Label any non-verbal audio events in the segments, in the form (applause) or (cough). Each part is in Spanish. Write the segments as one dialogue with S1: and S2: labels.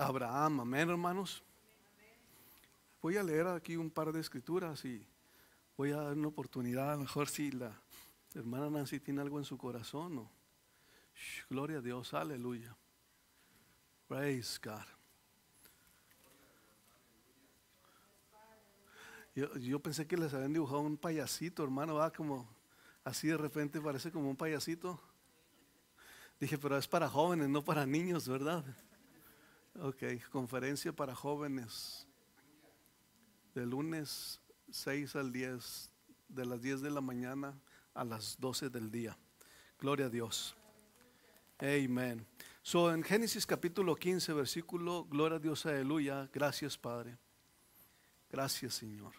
S1: Abraham, amén hermanos. Voy a leer aquí un par de escrituras y voy a dar una oportunidad, a lo mejor si la hermana Nancy tiene algo en su corazón. gloria a Dios, aleluya. Praise God. Yo, yo, pensé que les habían dibujado un payasito, hermano, va como así de repente parece como un payasito. Dije, pero es para jóvenes, no para niños, ¿verdad? Ok, conferencia para jóvenes. De lunes 6 al 10, de las 10 de la mañana a las 12 del día. Gloria a Dios. Amén. So en Génesis capítulo 15, versículo, Gloria a Dios, aleluya. Gracias, Padre. Gracias, Señor.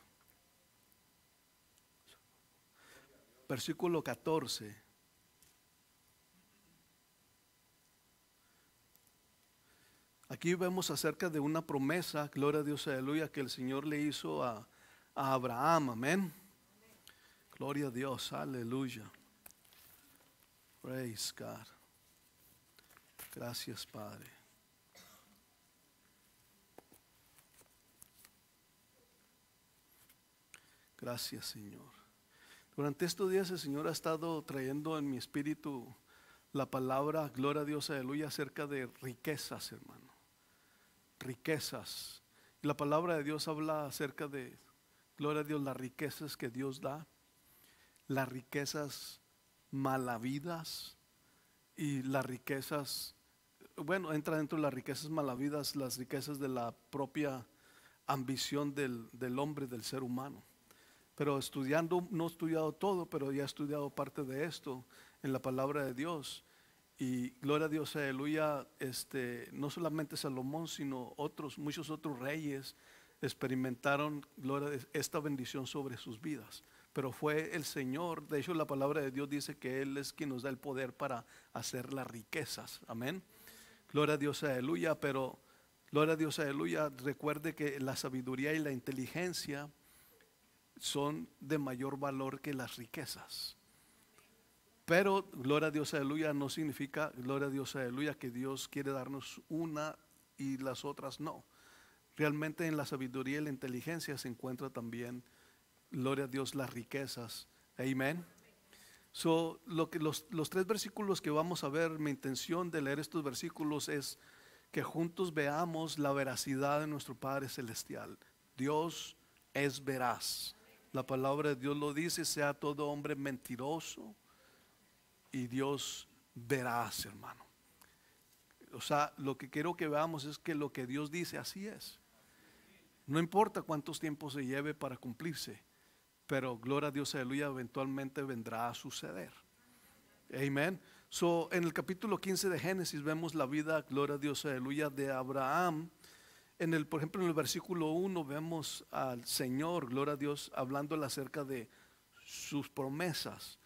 S1: Versículo 14 Aquí vemos acerca de una promesa, gloria a Dios, aleluya, que el Señor le hizo a, Abraham, amén. Gloria a Dios, aleluya. Praise God. Gracias, Padre. Gracias, Señor. Durante estos días el Señor ha estado trayendo en mi espíritu la palabra, gloria a Dios, aleluya, acerca de riquezas, hermano riquezas. Y la palabra de Dios habla acerca de, gloria a Dios, las riquezas que Dios da, las riquezas malavidas y las riquezas, bueno, entra dentro de las riquezas malavidas, las riquezas de la propia ambición del, del hombre, del ser humano. Pero estudiando, no he estudiado todo, pero ya he estudiado parte de esto en la palabra de Dios. Y gloria a Dios, aleluya, este, no solamente Salomón, sino otros, muchos otros reyes experimentaron gloria, esta bendición sobre sus vidas. Pero fue el Señor, de hecho la palabra de Dios dice que Él es quien nos da el poder para hacer las riquezas. Amén. Gloria a Dios, aleluya, pero gloria a Dios, aleluya, recuerde que la sabiduría y la inteligencia son de mayor valor que las riquezas. Pero gloria a Dios, aleluya, no significa, gloria a Dios, aleluya, que Dios quiere darnos una y las otras no. Realmente en la sabiduría y la inteligencia se encuentra también, gloria a Dios, las riquezas. Amén. So, lo que, los, los tres versículos que vamos a ver, mi intención de leer estos versículos es que juntos veamos la veracidad de nuestro Padre Celestial. Dios es veraz. La palabra de Dios lo dice, sea todo hombre mentiroso y Dios verá, hermano. O sea, lo que quiero que veamos es que lo que Dios dice así es. No importa cuántos tiempos se lleve para cumplirse, pero gloria a Dios, aleluya, eventualmente vendrá a suceder. Amén. So, en el capítulo 15 de Génesis vemos la vida, gloria a Dios, aleluya, de Abraham. En el, por ejemplo, en el versículo 1 vemos al Señor, gloria a Dios, hablando acerca de sus promesas.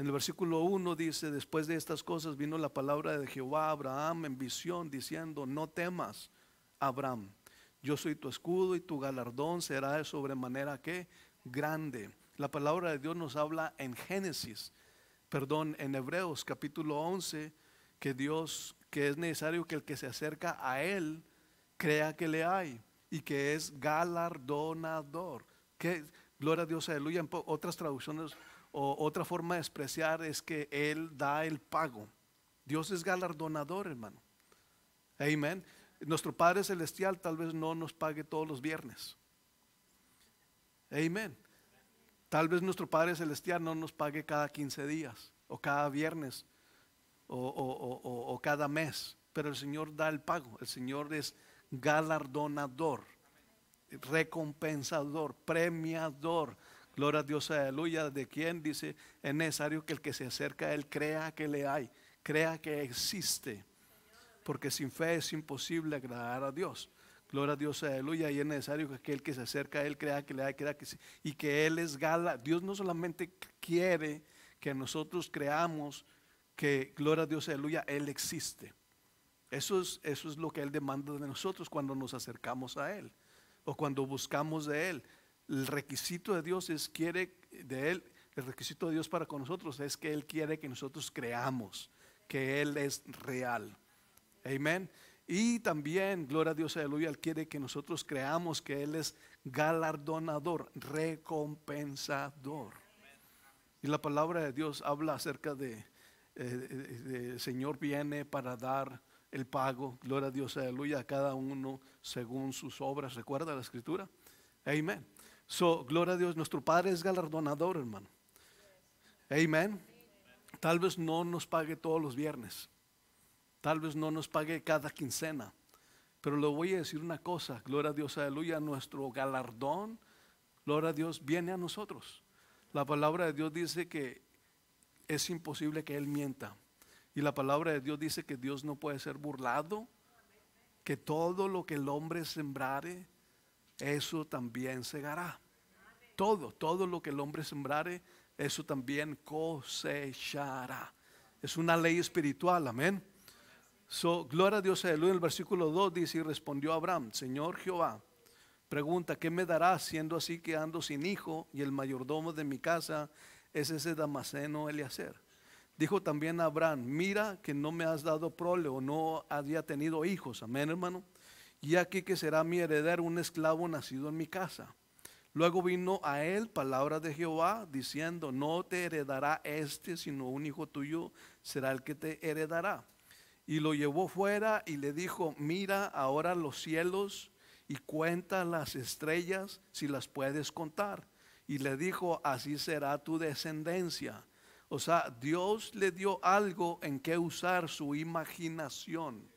S1: En el versículo 1 dice, después de estas cosas vino la palabra de Jehová a Abraham en visión, diciendo, no temas, Abraham, yo soy tu escudo y tu galardón será de sobremanera que grande. La palabra de Dios nos habla en Génesis, perdón, en Hebreos capítulo 11, que Dios, que es necesario que el que se acerca a Él crea que le hay y que es galardonador. Que, gloria a Dios, aleluya. En otras traducciones otra forma de despreciar es que Él da el pago. Dios es galardonador, hermano. Amén. Nuestro Padre Celestial tal vez no nos pague todos los viernes. Amén. Tal vez nuestro Padre Celestial no nos pague cada 15 días o cada viernes o cada mes, pero el Señor da el pago. El Señor es galardonador, recompensador, premiador Gloria a Dios, aleluya. ¿De quien Dice, es necesario que el que se acerca a Él crea que le hay, crea que existe. Porque sin fe es imposible agradar a Dios. Gloria a Dios, aleluya. Y es necesario que aquel que se acerca a Él crea que le hay, crea que sí. Y que Él es gala. Dios no solamente quiere que nosotros creamos que, gloria a Dios, aleluya, Él existe. Eso es, eso es lo que Él demanda de nosotros cuando nos acercamos a Él o cuando buscamos de Él el requisito de Dios es quiere de él, el requisito de Dios para con nosotros es que él quiere que nosotros creamos que él es real. Amén. Y también, gloria a Dios, aleluya, Él quiere que nosotros creamos que Él es galardonador, recompensador. Y la palabra de Dios habla acerca de, el eh, Señor viene para dar el pago, gloria a Dios, aleluya, a cada uno según sus obras. ¿Recuerda la escritura? Amén. So, gloria a Dios, nuestro Padre es galardonador, hermano. Amen. Tal vez no nos pague todos los viernes. Tal vez no nos pague cada quincena. Pero le voy a decir una cosa, gloria a Dios, aleluya, nuestro galardón, gloria a Dios, viene a nosotros. La palabra de Dios dice que es imposible que Él mienta. Y la palabra de Dios dice que Dios no puede ser burlado, que todo lo que el hombre sembrare, eso también segará. Todo, todo lo que el hombre sembrare, eso también cosechará. Es una ley espiritual, amén. So, gloria a Dios, aleluya. En el versículo 2 dice, y respondió Abraham, Señor Jehová, pregunta, ¿qué me darás siendo así que ando sin hijo y el mayordomo de mi casa es ese Damaseno Eliaser? Dijo también Abraham, mira que no me has dado prole o no había tenido hijos, amén hermano y aquí que será mi heredero un esclavo nacido en mi casa. Luego vino a él palabra de Jehová diciendo, no te heredará este, sino un hijo tuyo será el que te heredará. Y lo llevó fuera y le dijo, mira ahora los cielos y cuenta las estrellas si las puedes contar. Y le dijo, así será tu descendencia. O sea, Dios le dio algo en que usar su imaginación.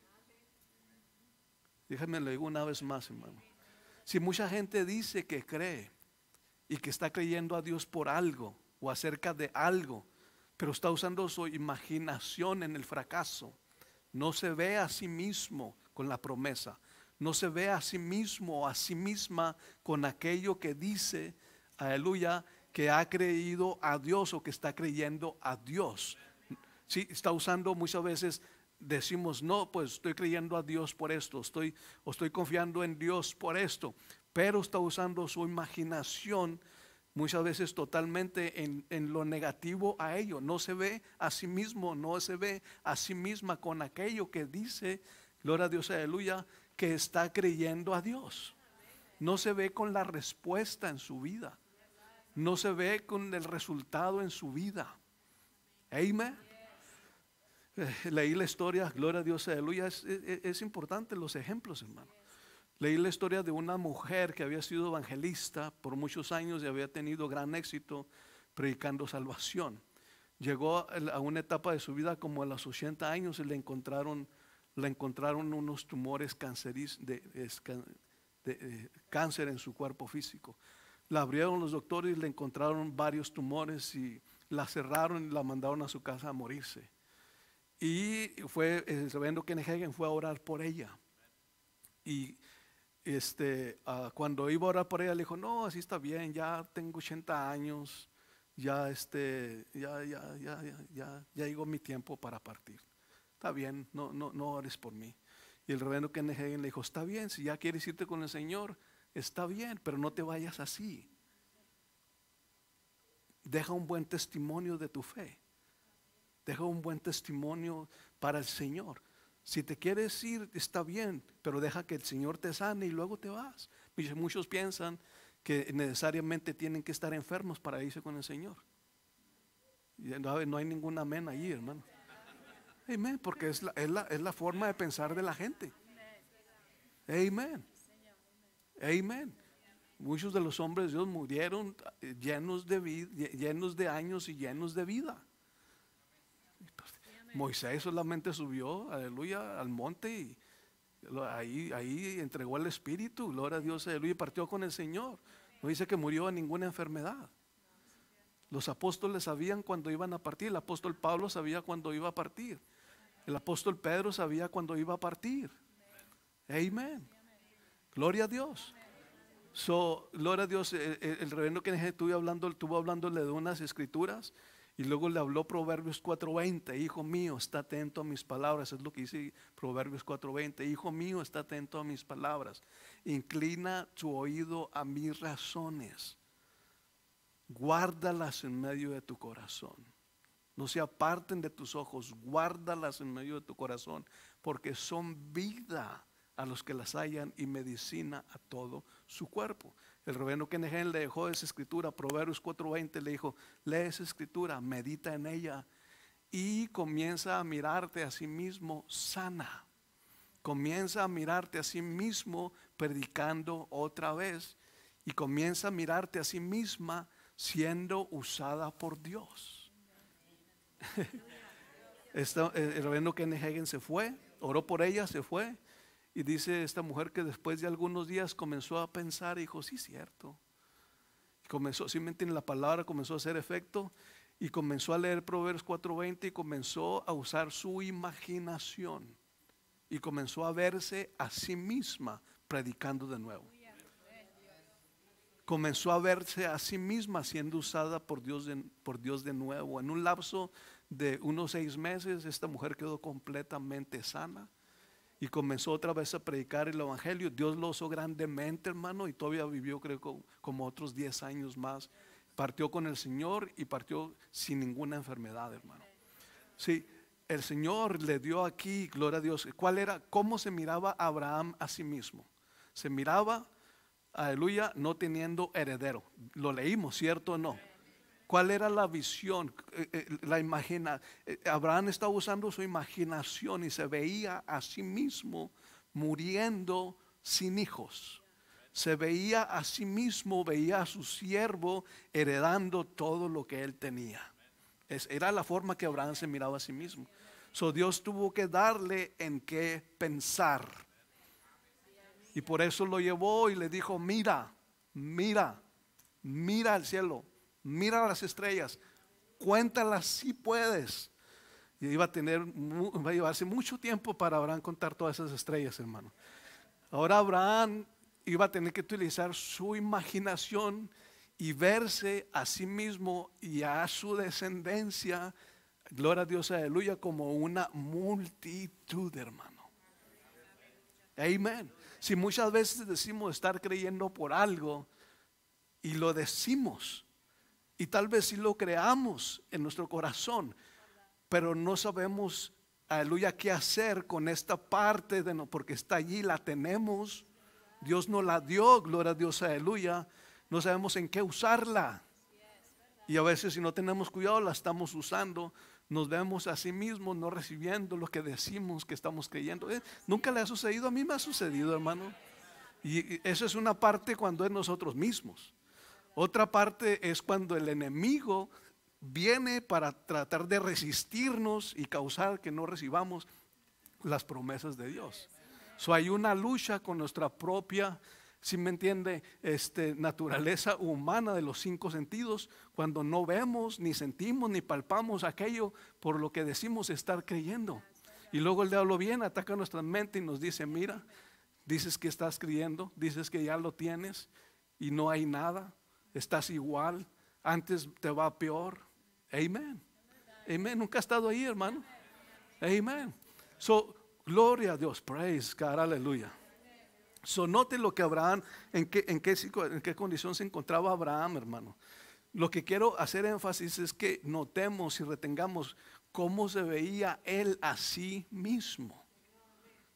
S1: Déjame lo digo una vez más, hermano. Si mucha gente dice que cree y que está creyendo a Dios por algo o acerca de algo, pero está usando su imaginación en el fracaso, no se ve a sí mismo con la promesa, no se ve a sí mismo o a sí misma con aquello que dice, aleluya, que ha creído a Dios o que está creyendo a Dios. Sí, está usando muchas veces decimos, no, pues estoy creyendo a Dios por esto, estoy, o estoy confiando en Dios por esto, pero está usando su imaginación muchas veces totalmente en, en, lo negativo a ello. No se ve a sí mismo, no se ve a sí misma con aquello que dice, gloria a Dios, aleluya, que está creyendo a Dios. No se ve con la respuesta en su vida. No se ve con el resultado en su vida. Amén. Eh, leí la historia, gloria a Dios, aleluya. Es, importante los ejemplos, hermano. Leí la historia de una mujer que había sido evangelista por muchos años y había tenido gran éxito predicando salvación. Llegó a una etapa de su vida como a los 80 años y le encontraron, encontraron unos tumores cancerígenos eh, cáncer en su cuerpo físico. La abrieron los doctores y le encontraron varios tumores y la cerraron y la mandaron a su casa a morirse. Y fue, el eh, reverendo Kennehagen fue a orar por ella. Y este, ah, cuando iba a orar por ella, le dijo, no, así está bien, ya tengo 80 años, ya, este, ya, ya, ya, ya, ya, llegó mi tiempo para partir. Está bien, no, no, no ores por mí. Y el reverendo Kennehagen le dijo, está bien, si ya quieres irte con el Señor, está bien, pero no te vayas así. Deja un buen testimonio de tu fe. Deja un buen testimonio para el Señor. Si te quieres ir, está bien, pero deja que el Señor te sane y luego te vas. Muchos piensan que necesariamente tienen que estar enfermos para irse con el Señor. No hay ningún amén ahí hermano. Amén, porque es la, es, la, es la, forma de pensar de la gente. Amén. Amén. Muchos de los hombres de Dios murieron llenos de, llenos de años y llenos de vida. Moisés solamente subió, aleluya, al monte y ahí, ahí entregó el Espíritu, gloria a Dios, aleluya, y partió con el Señor. No dice que murió de ninguna enfermedad. Los apóstoles sabían cuando iban a partir, el apóstol Pablo sabía cuando iba a partir, el apóstol Pedro sabía cuando iba a partir. Amén. Gloria a Dios. So, gloria a Dios, el, reverendo que estuve hablando, estuvo hablándole de unas escrituras y luego le habló Proverbios 4:20, hijo mío, está atento a mis palabras. Es lo que dice Proverbios 4:20, hijo mío, está atento a mis palabras. Inclina tu oído a mis razones. Guárdalas en medio de tu corazón. No se aparten de tus ojos, guárdalas en medio de tu corazón, porque son vida a los que las hallan y medicina a todo su cuerpo. El reverendo Kenneth le dejó esa escritura, Proverbios 4:20, le dijo, lee esa escritura, medita en ella y comienza a mirarte a sí mismo sana. Comienza a mirarte a sí mismo predicando otra vez y comienza a mirarte a sí misma siendo usada por Dios. (laughs) el reverendo Kenneth se fue, oró por ella, se fue y dice esta mujer que después de algunos días comenzó a pensar, y dijo, sí, cierto. comenzó, si me entienden la palabra, comenzó a hacer efecto y comenzó a leer Proverbios 4:20 y comenzó a usar su imaginación y comenzó a verse a sí misma predicando de nuevo. Comenzó a verse a sí misma siendo usada por Dios por Dios de nuevo. En un lapso de unos seis meses, esta mujer quedó completamente sana y comenzó otra vez a predicar el Evangelio. Dios lo usó grandemente, hermano, y todavía vivió, creo, como otros 10 años más. Partió con el Señor y partió sin ninguna enfermedad, hermano. Sí, el Señor le dio aquí, gloria a Dios, ¿cuál era? ¿Cómo se miraba Abraham a sí mismo? Se miraba, aleluya, no teniendo heredero. Lo leímos, ¿cierto o no? ¿Cuál era la visión? Eh, eh, la eh, Abraham estaba usando su imaginación y se veía a sí mismo muriendo sin hijos. Se veía a sí mismo, veía a su siervo heredando todo lo que él tenía. era la forma que Abraham se miraba a sí mismo. So Dios tuvo que darle en qué pensar. Y por eso lo llevó y le dijo, mira, mira, mira al cielo, mira las estrellas, cuéntalas si puedes. Y iba a tener, va a llevarse mucho tiempo para Abraham contar todas esas estrellas, hermano. Ahora Abraham iba a tener que utilizar su imaginación y verse a sí mismo y a su descendencia, gloria a Dios, aleluya, como una multitud, hermano. Amén. Si muchas veces decimos estar creyendo por algo y lo decimos, y tal vez si lo creamos en nuestro corazón, pero no sabemos, aleluya, qué hacer con esta parte de no, porque está allí, la tenemos. Dios nos la dio, gloria a Dios, aleluya. No sabemos en qué usarla. Y a veces si no tenemos cuidado la estamos usando, nos vemos a sí mismos no recibiendo lo que decimos que estamos creyendo. Eh, nunca le ha sucedido, a mí me ha sucedido, hermano. Y eso es una parte cuando es nosotros mismos. Otra parte es cuando el enemigo viene para tratar de resistirnos y causar que no recibamos las promesas de Dios. So, hay una lucha con nuestra propia, si me entiende, este, naturaleza humana de los cinco sentidos, cuando no vemos, ni sentimos, ni palpamos aquello por lo que decimos estar creyendo. Y luego el diablo viene, ataca nuestra mente y nos dice, mira, dices que estás creyendo, dices que ya lo tienes y no hay nada estás igual, antes te va peor. Amén. Amén. Nunca has estado ahí, hermano. Amén. So, gloria a Dios. Praise God. Aleluya. So, note lo que Abraham, en qué, en, qué, en qué condición se encontraba Abraham, hermano. Lo que quiero hacer énfasis es que notemos y retengamos cómo se veía él a sí mismo.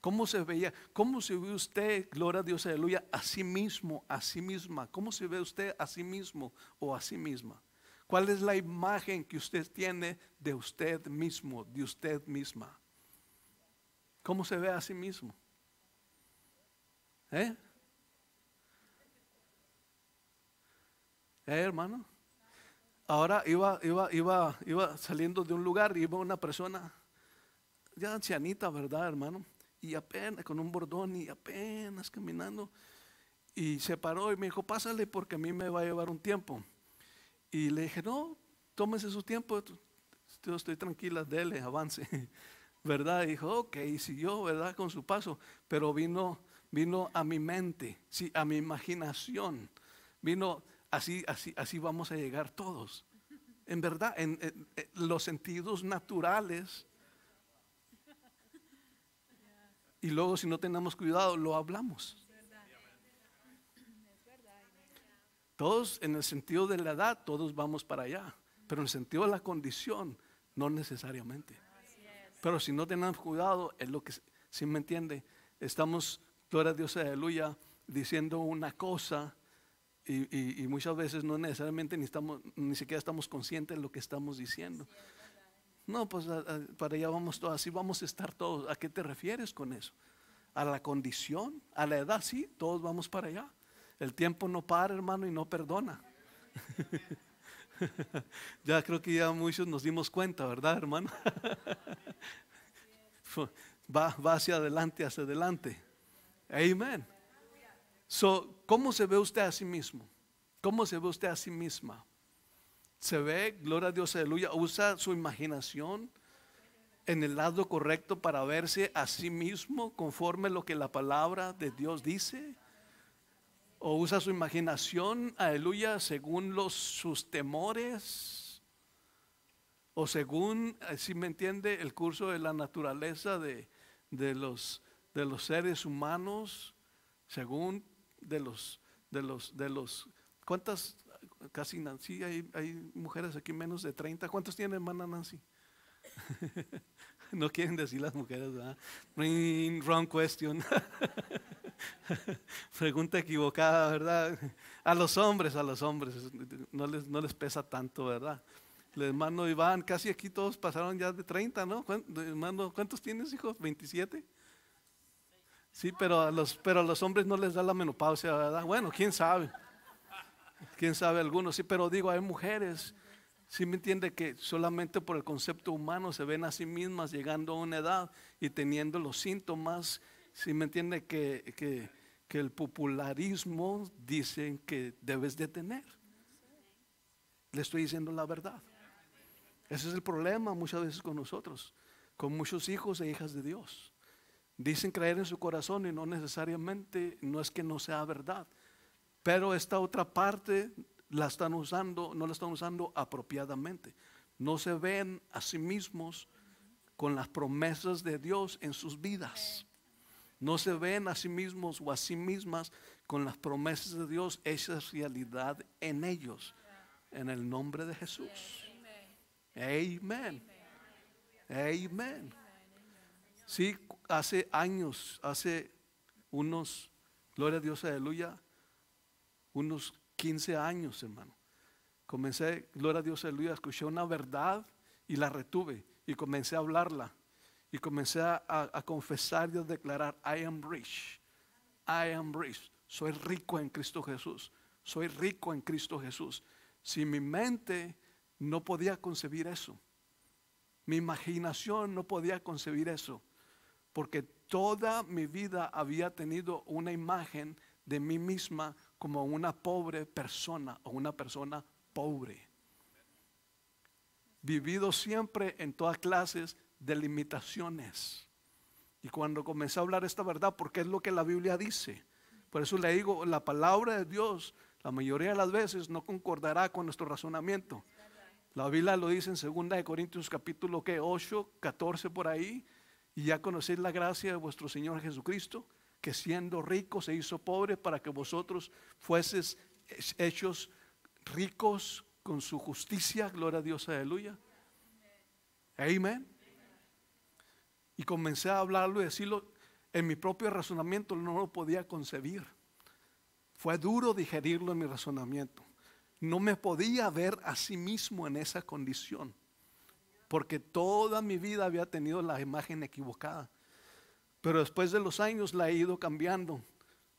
S1: ¿Cómo se veía? ¿Cómo se ve usted, gloria a Dios, aleluya, a sí mismo, a sí misma? ¿Cómo se ve usted a sí mismo o a sí misma? ¿Cuál es la imagen que usted tiene de usted mismo, de usted misma? ¿Cómo se ve a sí mismo? ¿Eh? ¿Eh, hermano? Ahora iba, iba, iba, iba saliendo de un lugar y iba una persona, ya ancianita, ¿verdad, hermano? y apenas con un bordón y apenas caminando. Y se paró y me dijo, pásale porque a mí me va a llevar un tiempo. Y le dije, no, tómese su tiempo, yo estoy tranquila, dele, avance. (laughs) ¿Verdad? Y dijo, ok, y siguió, ¿verdad? Con su paso, pero vino, vino a mi mente, sí, a mi imaginación. Vino, así, así, así vamos a llegar todos. En verdad, en los sentidos naturales y luego si no tenemos cuidado, lo hablamos. Todos en el sentido de la edad, todos vamos para allá, pero en el sentido de la condición, no necesariamente. Pero si no tenemos cuidado, es lo que, si me entiende, estamos, gloria a Dios, aleluya, diciendo una cosa y, muchas veces no necesariamente ni, estamos, ni siquiera estamos conscientes de lo que estamos diciendo. No, pues para allá vamos todos, así vamos a estar todos. ¿A qué te refieres con eso? ¿A la condición? ¿A la edad? Sí, todos vamos para allá. El tiempo no para, hermano, y no perdona. (laughs) ya creo que ya muchos nos dimos cuenta, ¿verdad, hermano? (laughs) va, va hacia adelante, hacia adelante. Amén. So, ¿cómo se ve usted a sí mismo? ¿Cómo se ve usted a sí misma? se ve, gloria a Dios, aleluya, usa su imaginación en el lado correcto para verse a sí mismo conforme lo que la palabra de Dios dice. O usa su imaginación, aleluya, según los, sus temores. O según, eh, si me entiende, el curso de la naturaleza de, los, de los seres humanos, según de los, de los, de los, ¿cuántas casi Nancy, hay, hay mujeres aquí menos de 30. ¿Cuántos tienen, hermana Nancy? (laughs) no quieren decir las mujeres, ¿verdad? wrong question. (laughs) Pregunta equivocada, ¿verdad? A los hombres, a los hombres, no les, no les pesa tanto, ¿verdad? El hermano Iván, casi aquí todos pasaron ya de 30, ¿no? Hermano, ¿cuántos tienes, hijos? ¿27? Sí, pero a los, pero a los hombres no les da la menopausia, ¿verdad? Bueno, quién sabe. Quién sabe, algunos sí, pero digo, hay mujeres, si me entiende, que solamente por el concepto humano se ven a sí mismas llegando a una edad y teniendo los síntomas, si me entiende, que, que el popularismo dicen que debes de tener. Le estoy diciendo la verdad. Ese es el problema muchas veces con nosotros, con muchos hijos e hijas de Dios. Dicen creer en su corazón y no necesariamente, no es que no sea verdad, pero esta otra parte la están usando, no la están usando apropiadamente. No se ven a sí mismos con las promesas de Dios en sus vidas. No se ven a sí mismos o a sí mismas con las promesas de Dios esa realidad en ellos. En el nombre de Jesús. Amén. Amén. Sí, hace años, hace unos, gloria a Dios, aleluya, unos 15 años, hermano. Comencé, gloria a Dios, aleluya, escuché una verdad y la retuve y comencé a hablarla y comencé a, confesar y a declarar, I am rich, I am rich, soy rico en Cristo Jesús, soy rico en Cristo Jesús. Si mi mente no podía concebir eso, mi imaginación no podía concebir eso, porque toda mi vida había tenido una imagen de mí misma como una pobre persona o una persona pobre. Vivido siempre en todas clases de limitaciones. Y cuando comencé a hablar esta verdad, porque es lo que la Biblia dice, por eso le digo, la palabra de Dios la mayoría de las veces no concordará con nuestro razonamiento. La Biblia lo dice en 2 Corintios capítulo 8, 14 por ahí, y ya conocéis la gracia de vuestro Señor Jesucristo, que siendo rico se hizo pobre para que vosotros fueses hechos ricos con su justicia. Gloria a Dios, aleluya. Amén. Y comencé a hablarlo y decirlo en mi propio razonamiento, no lo podía concebir. Fue duro digerirlo en mi razonamiento. No me podía ver a sí mismo en esa condición, porque toda mi vida había tenido la imagen equivocada pero después de los años la he ido cambiando,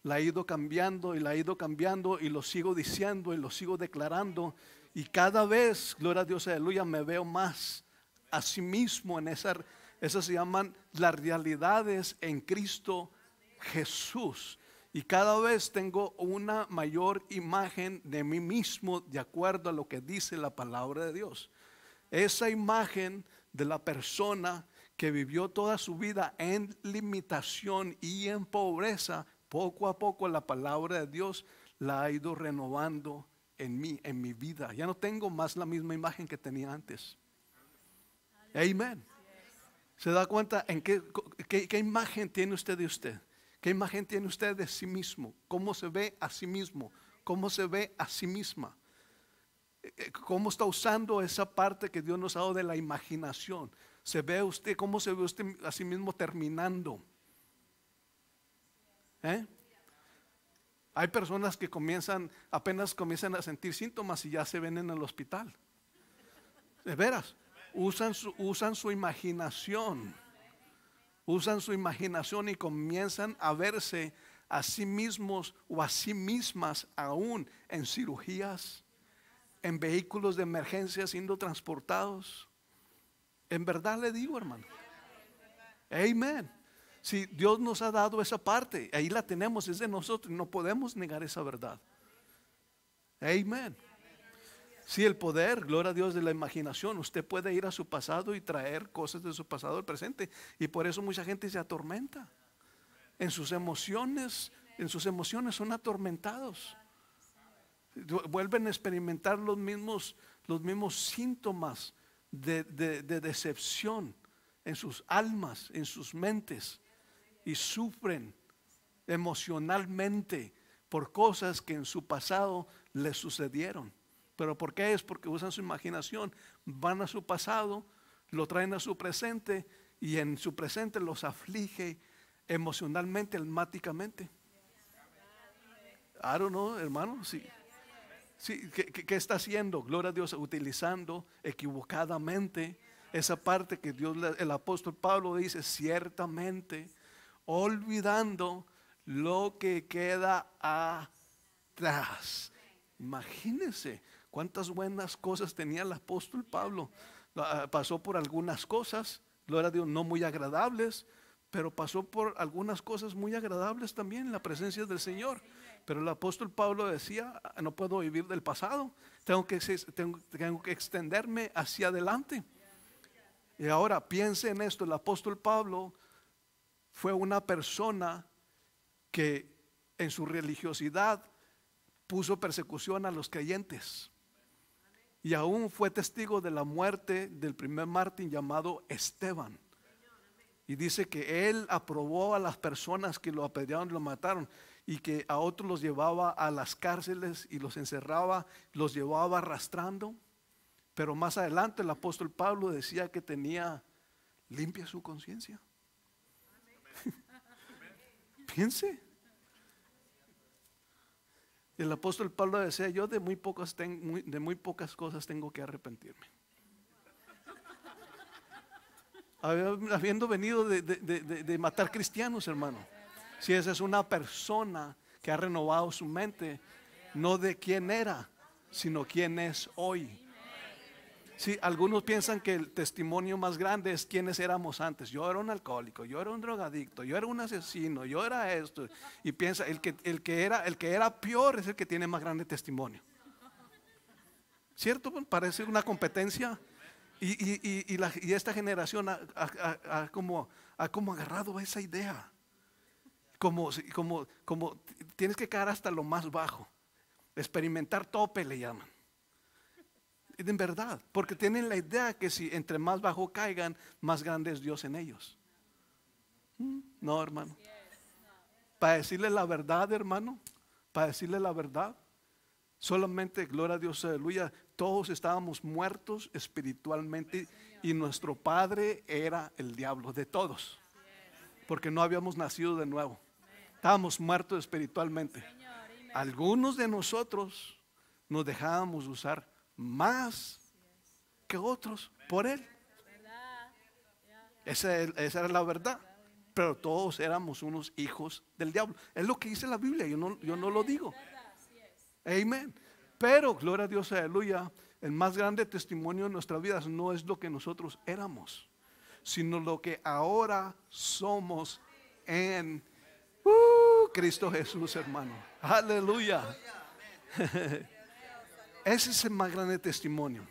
S1: la he ido cambiando y la he ido cambiando y lo sigo diciendo y lo sigo declarando. Y cada vez, gloria a Dios, aleluya, me veo más a sí mismo en esa, esas se llaman las realidades en Cristo Jesús. Y cada vez tengo una mayor imagen de mí mismo de acuerdo a lo que dice la palabra de Dios. Esa imagen de la persona que vivió toda su vida en limitación y en pobreza, poco a poco la palabra de Dios la ha ido renovando en mí, en mi vida. Ya no tengo más la misma imagen que tenía antes. Amén. ¿Se da cuenta en qué, qué, qué, imagen tiene usted de usted? ¿Qué imagen tiene usted de sí mismo? ¿Cómo se ve a sí mismo? ¿Cómo se ve a sí misma? Eh, eh, ¿Cómo está usando esa parte que Dios nos ha dado de la imaginación? se ve usted, cómo se ve usted a sí mismo terminando. ¿Eh? Hay personas que comienzan, apenas comienzan a sentir síntomas y ya se ven en el hospital. De veras, usan su, usan su imaginación, usan su imaginación y comienzan a verse a sí mismos o a sí mismas aún en cirugías, en vehículos de emergencia siendo transportados en verdad le digo, hermano. Amén. Si Dios nos ha dado esa parte, ahí la tenemos, es de nosotros, no podemos negar esa verdad. Amén. Si el poder, gloria a Dios, de la imaginación, usted puede ir a su pasado y traer cosas de su pasado al presente. Y por eso mucha gente se atormenta. En sus emociones, en sus emociones son atormentados. Vuelven a experimentar los mismos, los mismos síntomas de, decepción en sus almas, en sus mentes, y sufren emocionalmente por cosas que en su pasado les sucedieron. ¿Pero por qué es? Porque usan su imaginación, van a su pasado, lo traen a su presente y en su presente los aflige emocionalmente, almáticamente. I don't know, hermano. sí Sí, ¿qué, está haciendo? Gloria a Dios, utilizando equivocadamente esa parte que Dios, el apóstol Pablo dice, ciertamente, olvidando lo que queda atrás. Imagínense cuántas buenas cosas tenía el apóstol Pablo. Ah, pasó por algunas cosas, gloria a Dios, no muy agradables, pero pasó por algunas cosas muy agradables también en la presencia del Señor. Pero el apóstol Pablo decía, no puedo vivir del pasado, tengo que, extenderme hacia adelante. Y ahora piense en esto, el apóstol Pablo fue una persona que en su religiosidad puso persecución a los creyentes. Y aún fue testigo de la muerte del primer Martín llamado Esteban. Y dice que él aprobó a las personas que lo apedrearon y lo mataron y que a otros los llevaba a las cárceles y los encerraba, los llevaba arrastrando. Pero más adelante el apóstol Pablo decía que tenía limpia su conciencia. (laughs) Piense. El apóstol Pablo decía, yo de muy pocas, de muy pocas cosas tengo que arrepentirme. (laughs) Habiendo venido de, de, de matar cristianos, hermano. Si esa es una persona que ha renovado su mente, no de quién era, sino quién es hoy. Si algunos piensan que el testimonio más grande es quiénes éramos antes. Yo era un alcohólico, yo era un drogadicto, yo era un asesino, yo era esto. Y piensa, el que, el que, era, el que era peor es el que tiene más grande testimonio. ¿Cierto? Parece una competencia. Y, esta generación ha, como, ha como agarrado esa idea como, como, tienes que caer hasta lo más bajo. Experimentar tope le llaman. En verdad, porque tienen la idea que si entre más bajo caigan, más grande es Dios en ellos. Mm, no, hermano. Para decirle la verdad, hermano, para decirle la verdad, solamente, gloria a Dios, aleluya, todos estábamos muertos espiritualmente y nuestro padre era el diablo de todos, porque no habíamos nacido de nuevo. Estábamos muertos espiritualmente. Algunos de nosotros nos dejábamos usar más que otros por Él. Esa, esa era la verdad. Pero todos éramos unos hijos del diablo. Es lo que dice la Biblia, yo no, yo no lo digo. Amén. Pero, gloria a Dios, aleluya, el más grande testimonio de nuestras vidas no es lo que nosotros éramos, sino lo que ahora somos en Uh, Cristo Jesús, hermano. Aleluya. (laughs) Ese es el más grande testimonio.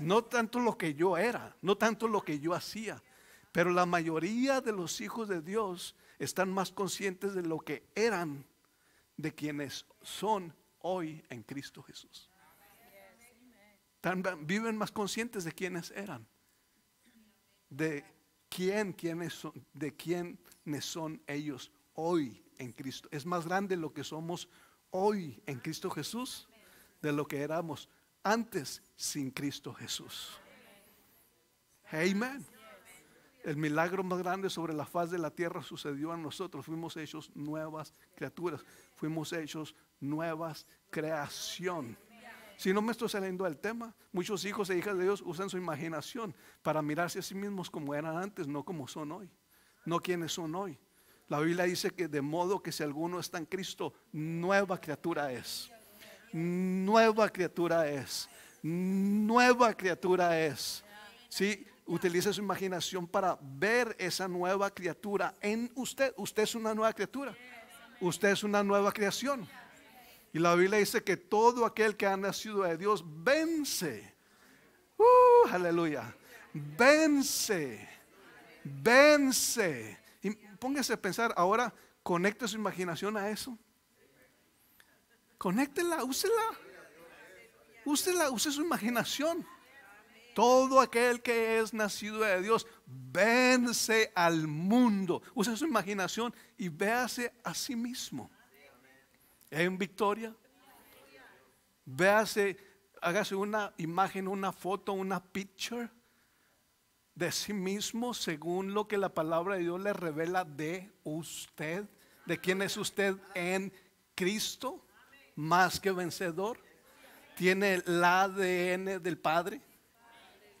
S1: No tanto lo que yo era, no tanto lo que yo hacía, pero la mayoría de los hijos de Dios están más conscientes de lo que eran, de quienes son hoy en Cristo Jesús. viven más conscientes de quienes eran, de quién, quiénes son, de quiénes son ellos hoy en Cristo. Es más grande lo que somos hoy en Cristo Jesús de lo que éramos antes sin Cristo Jesús. Amén. El milagro más grande sobre la faz de la tierra sucedió a nosotros. Fuimos hechos nuevas criaturas. Fuimos hechos nuevas creación. Si no me estoy saliendo del tema, muchos hijos e hijas de Dios usan su imaginación para mirarse a sí mismos como eran antes, no como son hoy, no quienes son hoy. La Biblia dice que de modo que si alguno está en Cristo, nueva criatura es. Nueva criatura es. Nueva criatura es. ¿Sí? Utilice su imaginación para ver esa nueva criatura en usted. Usted es una nueva criatura. Usted es una nueva creación. Y la Biblia dice que todo aquel que ha nacido de Dios vence. Uh, aleluya. Vence. Vence póngase a pensar, ahora conecte su imaginación a eso. Conéctela, úsela. Úsela, use su imaginación. Todo aquel que es nacido de Dios vence al mundo. Use su imaginación y véase a sí mismo. En victoria. Véase, hágase una imagen, una foto, una picture de sí mismo según lo que la palabra de Dios le revela de usted, de quién es usted en Cristo, más que vencedor. Tiene el ADN del Padre,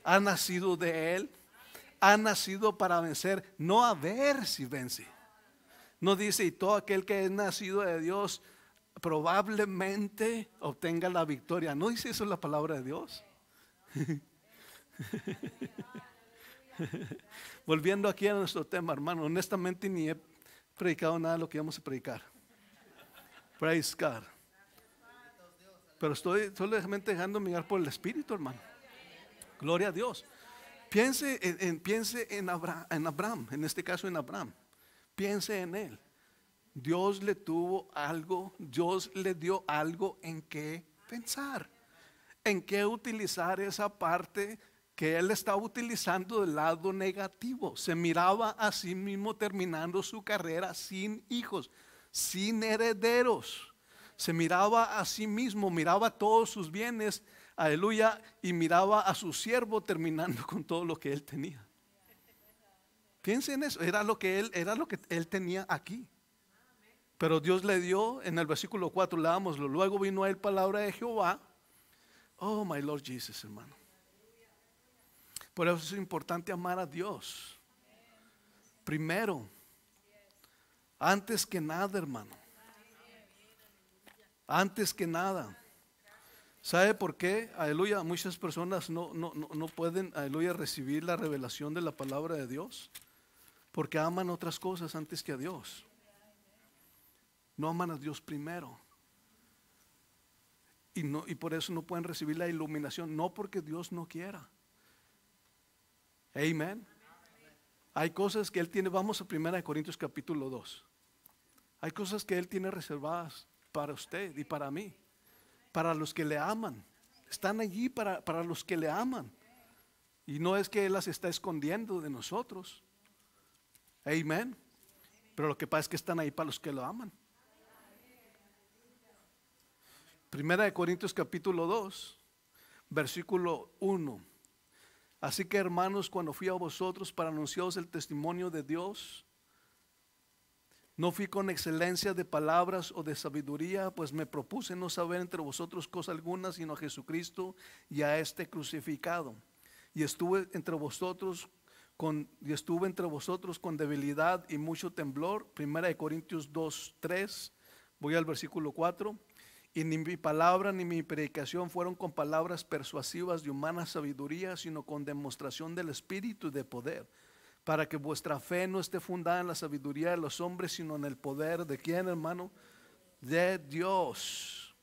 S1: ha nacido de Él, ha nacido para vencer, no a ver si vence. No dice, y todo aquel que es nacido de Dios probablemente obtenga la victoria. No dice eso la palabra de Dios. (laughs) (laughs) Volviendo aquí a nuestro tema, hermano, honestamente ni he predicado nada de lo que íbamos a predicar. Praise God. Pero estoy solamente dejando mirar por el Espíritu, hermano. Gloria a Dios. Piense en, piense en Abraham, en Abraham, en este caso en Abraham. Piense en él. Dios le tuvo algo, Dios le dio algo en qué pensar, en qué utilizar esa parte que él estaba utilizando el lado negativo. Se miraba a sí mismo terminando su carrera sin hijos, sin herederos. Se miraba a sí mismo, miraba todos sus bienes, aleluya, y miraba a su siervo terminando con todo lo que él tenía. Piensen en eso, era lo que él, era lo que él tenía aquí. Pero Dios le dio, en el versículo 4, leámoslo, luego vino a él palabra de Jehová. Oh, my Lord Jesus, hermano. Por eso es importante amar a Dios. Primero, antes que nada, hermano. Antes que nada. ¿Sabe por qué? Aleluya, muchas personas no, no, no pueden, aleluya, recibir la revelación de la palabra de Dios porque aman otras cosas antes que a Dios. No aman a Dios primero. Y, no, y por eso no pueden recibir la iluminación, no porque Dios no quiera, Amén. Hay cosas que Él tiene, vamos a 1 Corintios capítulo 2. Hay cosas que Él tiene reservadas para usted y para mí, para los que le aman. Están allí para, los que le aman. Y no es que Él las está escondiendo de nosotros. Amén. Pero lo que pasa es que están ahí para los que lo aman. Primera de Corintios capítulo 2, versículo 1 Así que hermanos, cuando fui a vosotros para anunciaros el testimonio de Dios, no fui con excelencia de palabras o de sabiduría, pues me propuse no saber entre vosotros cosa alguna, sino a Jesucristo y a este crucificado. Y estuve entre vosotros con, y estuve entre vosotros con debilidad y mucho temblor. Primera de Corintios 2, Voy al versículo 4. Y ni mi palabra ni mi predicación fueron con palabras persuasivas de humana sabiduría, sino con demostración del Espíritu de poder, para que vuestra fe no esté fundada en la sabiduría de los hombres, sino en el poder de quién, hermano? De Dios.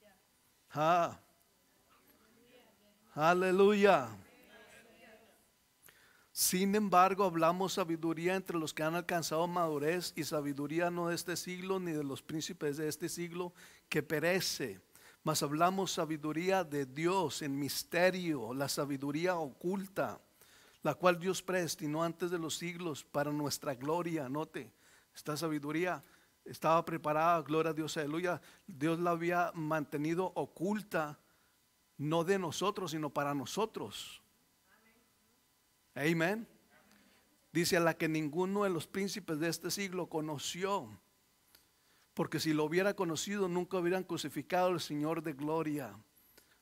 S1: Ah. Aleluya. Sin embargo, hablamos sabiduría entre los que han alcanzado madurez y sabiduría no de este siglo ni de los príncipes de este siglo que perece, mas hablamos sabiduría de Dios en misterio, la sabiduría oculta, la cual Dios predestinó antes de los siglos para nuestra gloria. Note, esta sabiduría estaba preparada, gloria a Dios, aleluya. Dios la había mantenido oculta, no de nosotros, sino para nosotros Amén. Dice a la que ninguno de los príncipes de este siglo conoció. Porque si lo hubiera conocido, nunca hubieran crucificado al Señor de gloria.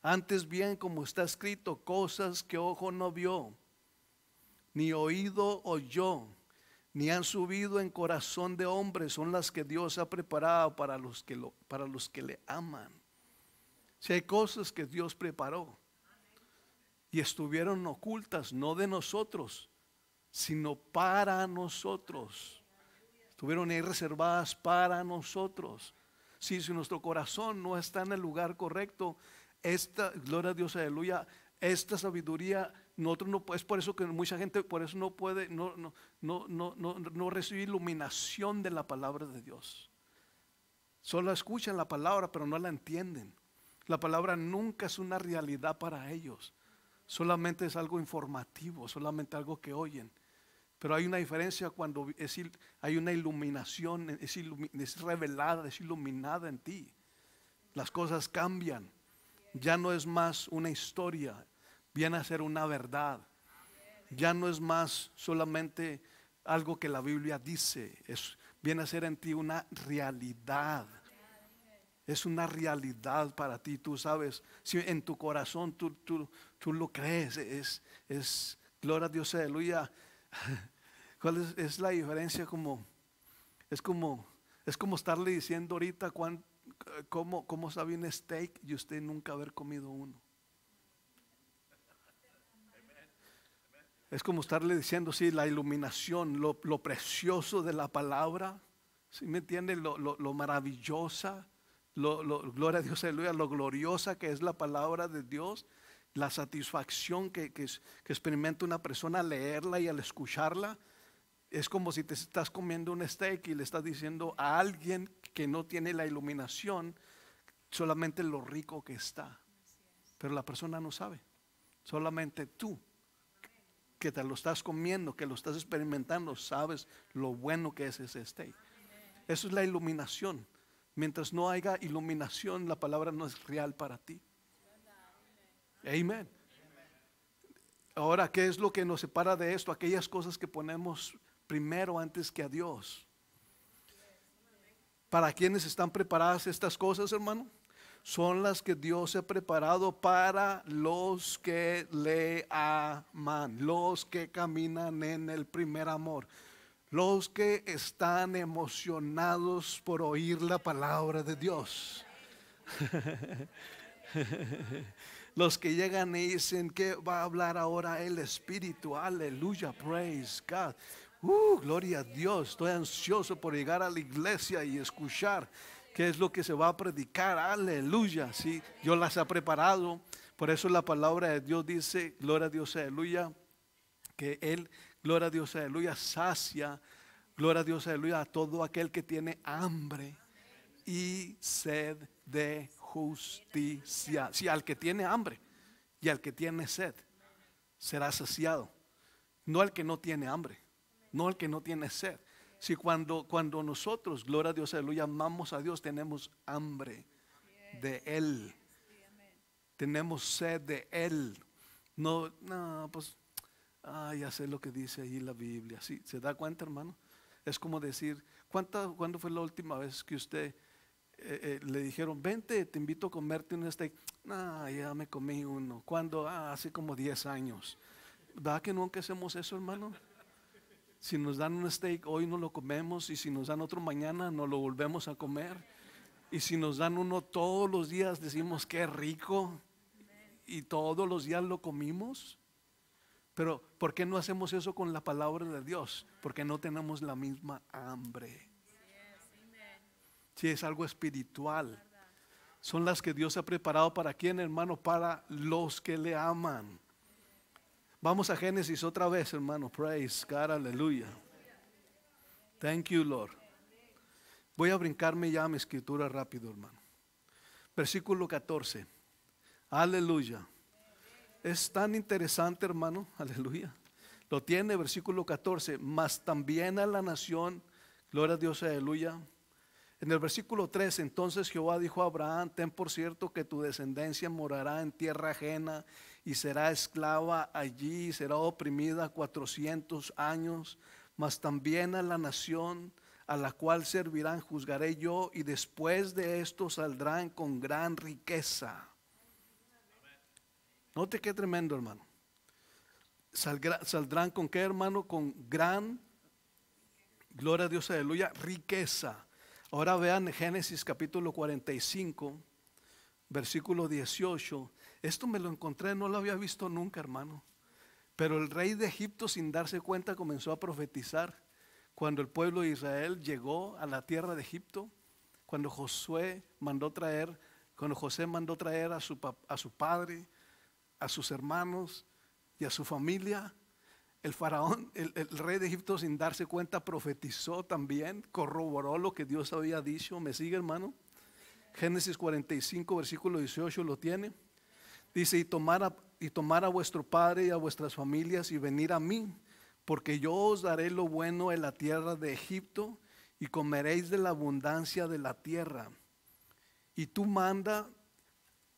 S1: Antes bien, como está escrito, cosas que ojo no vio, ni oído oyó, ni han subido en corazón de hombre, son las que Dios ha preparado para los que, lo, para los que le aman. Si hay cosas que Dios preparó, y estuvieron ocultas, no de nosotros, sino para nosotros. Estuvieron ahí reservadas para nosotros. Si, si nuestro corazón no está en el lugar correcto, esta, gloria a Dios, aleluya, esta sabiduría, nosotros no, es por eso que mucha gente, por eso no puede, no, no, no, no, no, no recibe iluminación de la palabra de Dios. Solo escuchan la palabra, pero no la entienden. La palabra nunca es una realidad para ellos solamente es algo informativo, solamente algo que oyen. Pero hay una diferencia cuando hay una iluminación, es, revelada, es iluminada en ti. Las cosas cambian. Ya no es más una historia, viene a ser una verdad. Ya no es más solamente algo que la Biblia dice, es, viene a ser en ti una realidad es una realidad para ti, tú sabes, si en tu corazón tú, tú lo crees, es, es gloria a Dios, aleluya. (laughs) ¿Cuál es, la diferencia? Como, es, como, es como estarle diciendo ahorita cuán, cómo, cómo sabe un steak y usted nunca haber comido uno. Es como estarle diciendo, sí, la iluminación, lo, lo precioso de la palabra, ¿sí me entiende? Lo, lo, lo maravillosa, gloria a Dios, aleluya, lo gloriosa que es la palabra de Dios la satisfacción que, que, experimenta una persona al leerla y al escucharla, es como si te estás comiendo un steak y le estás diciendo a alguien que no tiene la iluminación solamente lo rico que está. Pero la persona no sabe, solamente tú que te lo estás comiendo, que lo estás experimentando, sabes lo bueno que es ese steak. Eso es la iluminación. Mientras no haya iluminación, la palabra no es real para ti. Amén. Ahora, ¿qué es lo que nos separa de esto? Aquellas cosas que ponemos primero antes que a Dios. ¿Para quienes están preparadas estas cosas, hermano? Son las que Dios ha preparado para los que le aman, los que caminan en el primer amor, los que están emocionados por oír la palabra de Dios. (laughs) Los que llegan y dicen que va a hablar ahora el Espíritu. Aleluya, praise God. Uh, gloria a Dios. Estoy ansioso por llegar a la iglesia y escuchar qué es lo que se va a predicar. Aleluya. Sí, Dios las ha preparado. Por eso la palabra de Dios dice, gloria a Dios, aleluya, que Él, gloria a Dios, aleluya, sacia, gloria a Dios, aleluya, a todo aquel que tiene hambre y sed de justicia. Si al que tiene hambre y al que tiene sed será saciado. No al que no tiene hambre, no al que no tiene sed. Si cuando, cuando nosotros, gloria a Dios, aleluya, amamos a Dios, tenemos hambre de Él. Tenemos sed de Él. No, no, pues, ay, ya sé lo que dice ahí la Biblia. ¿Sí? ¿Se da cuenta, hermano? Es como decir, ¿cuánta, ¿cuándo fue la última vez que usted eh, eh, le dijeron, vente, te invito a comerte un steak. Ah, ya me comí uno. ¿Cuándo? Ah, hace como 10 años. ¿Verdad que nunca hacemos eso, hermano? Si nos dan un steak hoy no lo comemos y si nos dan otro mañana no lo volvemos a comer. Y si nos dan uno todos los días decimos, qué rico. Y todos los días lo comimos. Pero ¿por qué no hacemos eso con la palabra de Dios? Porque no tenemos la misma hambre si es algo espiritual. Son las que Dios ha preparado para quién, hermano, para los que le aman. Vamos a Génesis otra vez, hermano. Praise God, aleluya. Thank you, Lord. Voy a brincarme ya a mi escritura rápido, hermano. Versículo 14. Aleluya. Es tan interesante, hermano. (laughs) Aleluya. Lo tiene, versículo 14. Mas también a la nación, gloria a Dios, aleluya en el versículo 3, entonces Jehová dijo a Abraham, ten por cierto que tu descendencia morará en tierra ajena y será esclava allí, y será oprimida 400 años, mas también a la nación a la cual servirán juzgaré yo y después de esto saldrán con gran riqueza. Note qué tremendo, hermano. saldrán con qué, hermano? Con gran, gloria a Dios, aleluya, riqueza. Ahora vean Génesis capítulo 45, versículo 18. Esto me lo encontré, no lo había visto nunca, hermano. Pero el rey de Egipto, sin darse cuenta, comenzó a profetizar. Cuando el pueblo de Israel llegó a la tierra de Egipto, cuando Josué mandó traer, cuando José mandó traer a su, a su padre, a sus hermanos y a su familia, el faraón, el, rey de Egipto sin darse cuenta profetizó también, corroboró lo que Dios había dicho. ¿Me sigue hermano? Génesis 45, versículo 18 lo tiene. Dice, y tomar y tomar a vuestro padre y a vuestras familias y venir a mí, porque yo os daré lo bueno en la tierra de Egipto y comeréis de la abundancia de la tierra. Y tú manda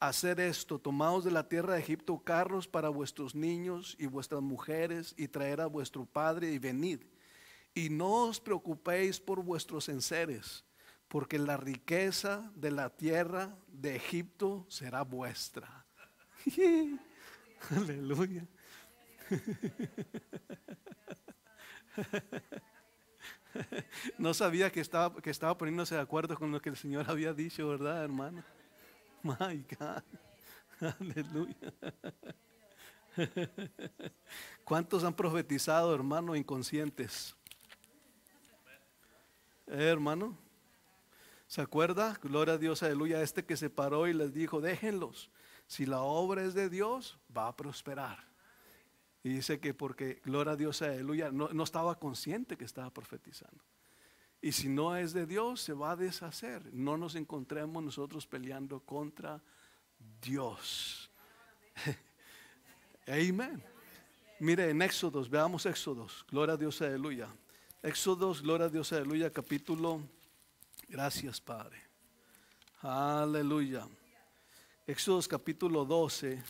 S1: hacer esto, tomaos de la tierra de Egipto carros para vuestros niños y vuestras mujeres y traer a vuestro padre y venid. Y no os preocupéis por vuestros enseres, porque la riqueza de la tierra de Egipto será vuestra. (laughs) Aleluya. (laughs) No sabía que estaba, que estaba poniéndose de acuerdo con lo que el Señor había dicho, ¿verdad, hermano? (laughs) my God. Aleluya. (laughs) ¿Cuántos han profetizado, hermano, inconscientes? Eh, hermano, ¿se acuerda? Gloria a Dios, aleluya. Este que se paró y les dijo, déjenlos. Si la obra es de Dios, va a prosperar. Y dice que porque, gloria a Dios, aleluya, no estaba consciente que estaba profetizando. Y si no es de Dios, se va a deshacer. No nos encontremos nosotros peleando contra Dios. (laughs) Amén. Mire, en Éxodos, veamos Éxodos. Gloria a Dios, aleluya. Éxodos, gloria a Dios, aleluya, capítulo. Gracias, Padre. Aleluya. Éxodos capítulo 12.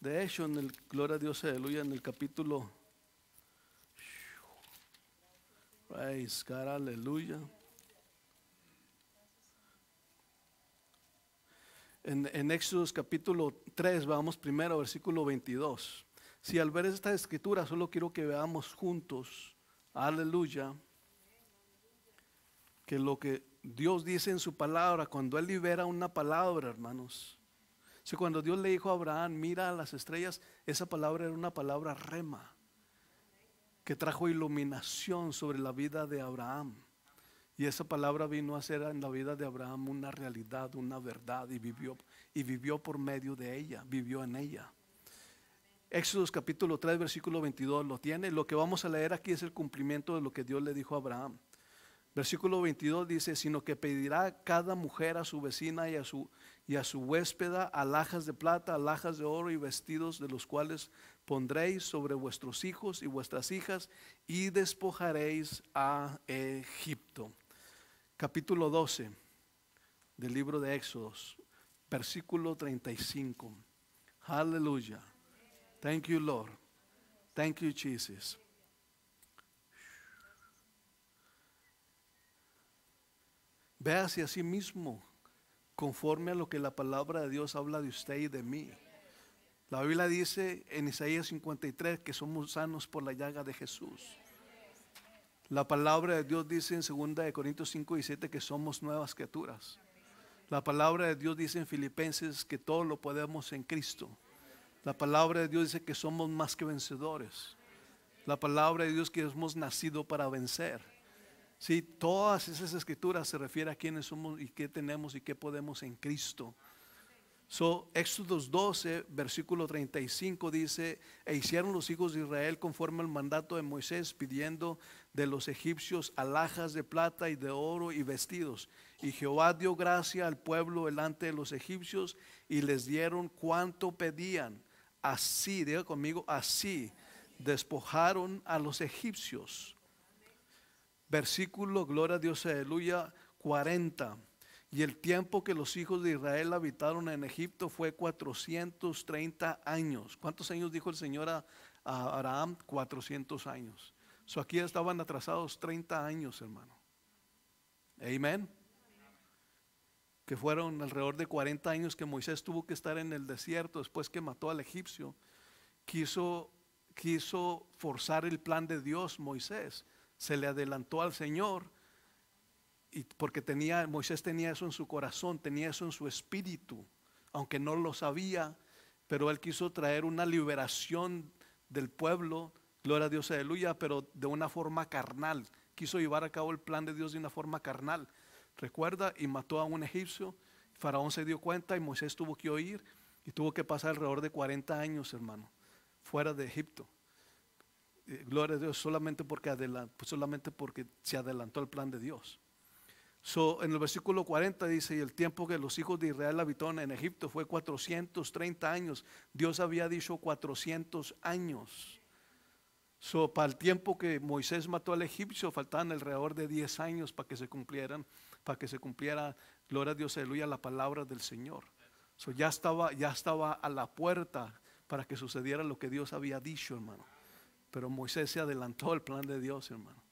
S1: De hecho, en el, gloria a Dios, aleluya, en el capítulo Praise aleluya. En, en Éxodos capítulo 3, vamos primero, versículo 22. Si al ver esta escritura, solo quiero que veamos juntos, aleluya, que lo que Dios dice en su palabra, cuando Él libera una palabra, hermanos. Si cuando Dios le dijo a Abraham, mira a las estrellas, esa palabra era una palabra rema que trajo iluminación sobre la vida de Abraham. Y esa palabra vino a ser en la vida de Abraham una realidad, una verdad, y vivió, y vivió por medio de ella, vivió en ella. Éxodos capítulo 3, versículo 22 lo tiene. Lo que vamos a leer aquí es el cumplimiento de lo que Dios le dijo a Abraham. Versículo 22 dice, sino que pedirá cada mujer a su vecina y a su, y a su huéspeda alhajas de plata, alhajas de oro y vestidos de los cuales pondréis sobre vuestros hijos y vuestras hijas y despojaréis a Egipto. Capítulo 12 del libro de Éxodos, versículo 35. Aleluya. Thank you, Lord. Thank you, Jesus. Ve a sí mismo, conforme a lo que la palabra de Dios habla de usted y de mí. La Biblia dice en Isaías 53 que somos sanos por la llaga de Jesús. La palabra de Dios dice en 2 Corintios 5 y 7 que somos nuevas criaturas. La palabra de Dios dice en Filipenses que todo lo podemos en Cristo. La palabra de Dios dice que somos más que vencedores. La palabra de Dios que hemos nacido para vencer. Sí, todas esas escrituras se refieren a quiénes somos y qué tenemos y qué podemos en Cristo. So, Éxodo 12, versículo 35 dice, e hicieron los hijos de Israel conforme al mandato de Moisés, pidiendo de los egipcios alhajas de plata y de oro y vestidos. Y Jehová dio gracia al pueblo delante de los egipcios y les dieron cuanto pedían. Así, diga conmigo, así despojaron a los egipcios. Versículo, gloria a Dios, aleluya, 40. Y el tiempo que los hijos de Israel habitaron en Egipto fue 430 años. ¿Cuántos años dijo el Señor a, Abraham? 400 años. So aquí estaban atrasados 30 años, hermano. Amén. Que fueron alrededor de 40 años que Moisés tuvo que estar en el desierto después que mató al egipcio. quiso forzar el plan de Dios, Moisés. Se le adelantó al Señor porque tenía, Moisés tenía eso en su corazón, tenía eso en su espíritu, aunque no lo sabía, pero él quiso traer una liberación del pueblo, gloria a Dios, aleluya, pero de una forma carnal. Quiso llevar a cabo el plan de Dios de una forma carnal. Recuerda, y mató a un egipcio, Faraón se dio cuenta y Moisés tuvo que oír y tuvo que pasar alrededor de 40 años, hermano, fuera de Egipto. Eh, gloria a Dios, solamente porque, solamente porque se adelantó el plan de Dios en el versículo 40 dice, y el tiempo que los hijos de Israel habitaron en Egipto fue 430 años. Dios había dicho 400 años. So, para el tiempo que Moisés mató al egipcio faltaban alrededor de 10 años para que se cumplieran, para que se cumpliera, gloria a Dios, aleluya, la palabra del Señor. So, ya, estaba, ya estaba a la puerta para que sucediera lo que Dios había dicho, hermano. Pero Moisés se adelantó al plan de Dios, hermano,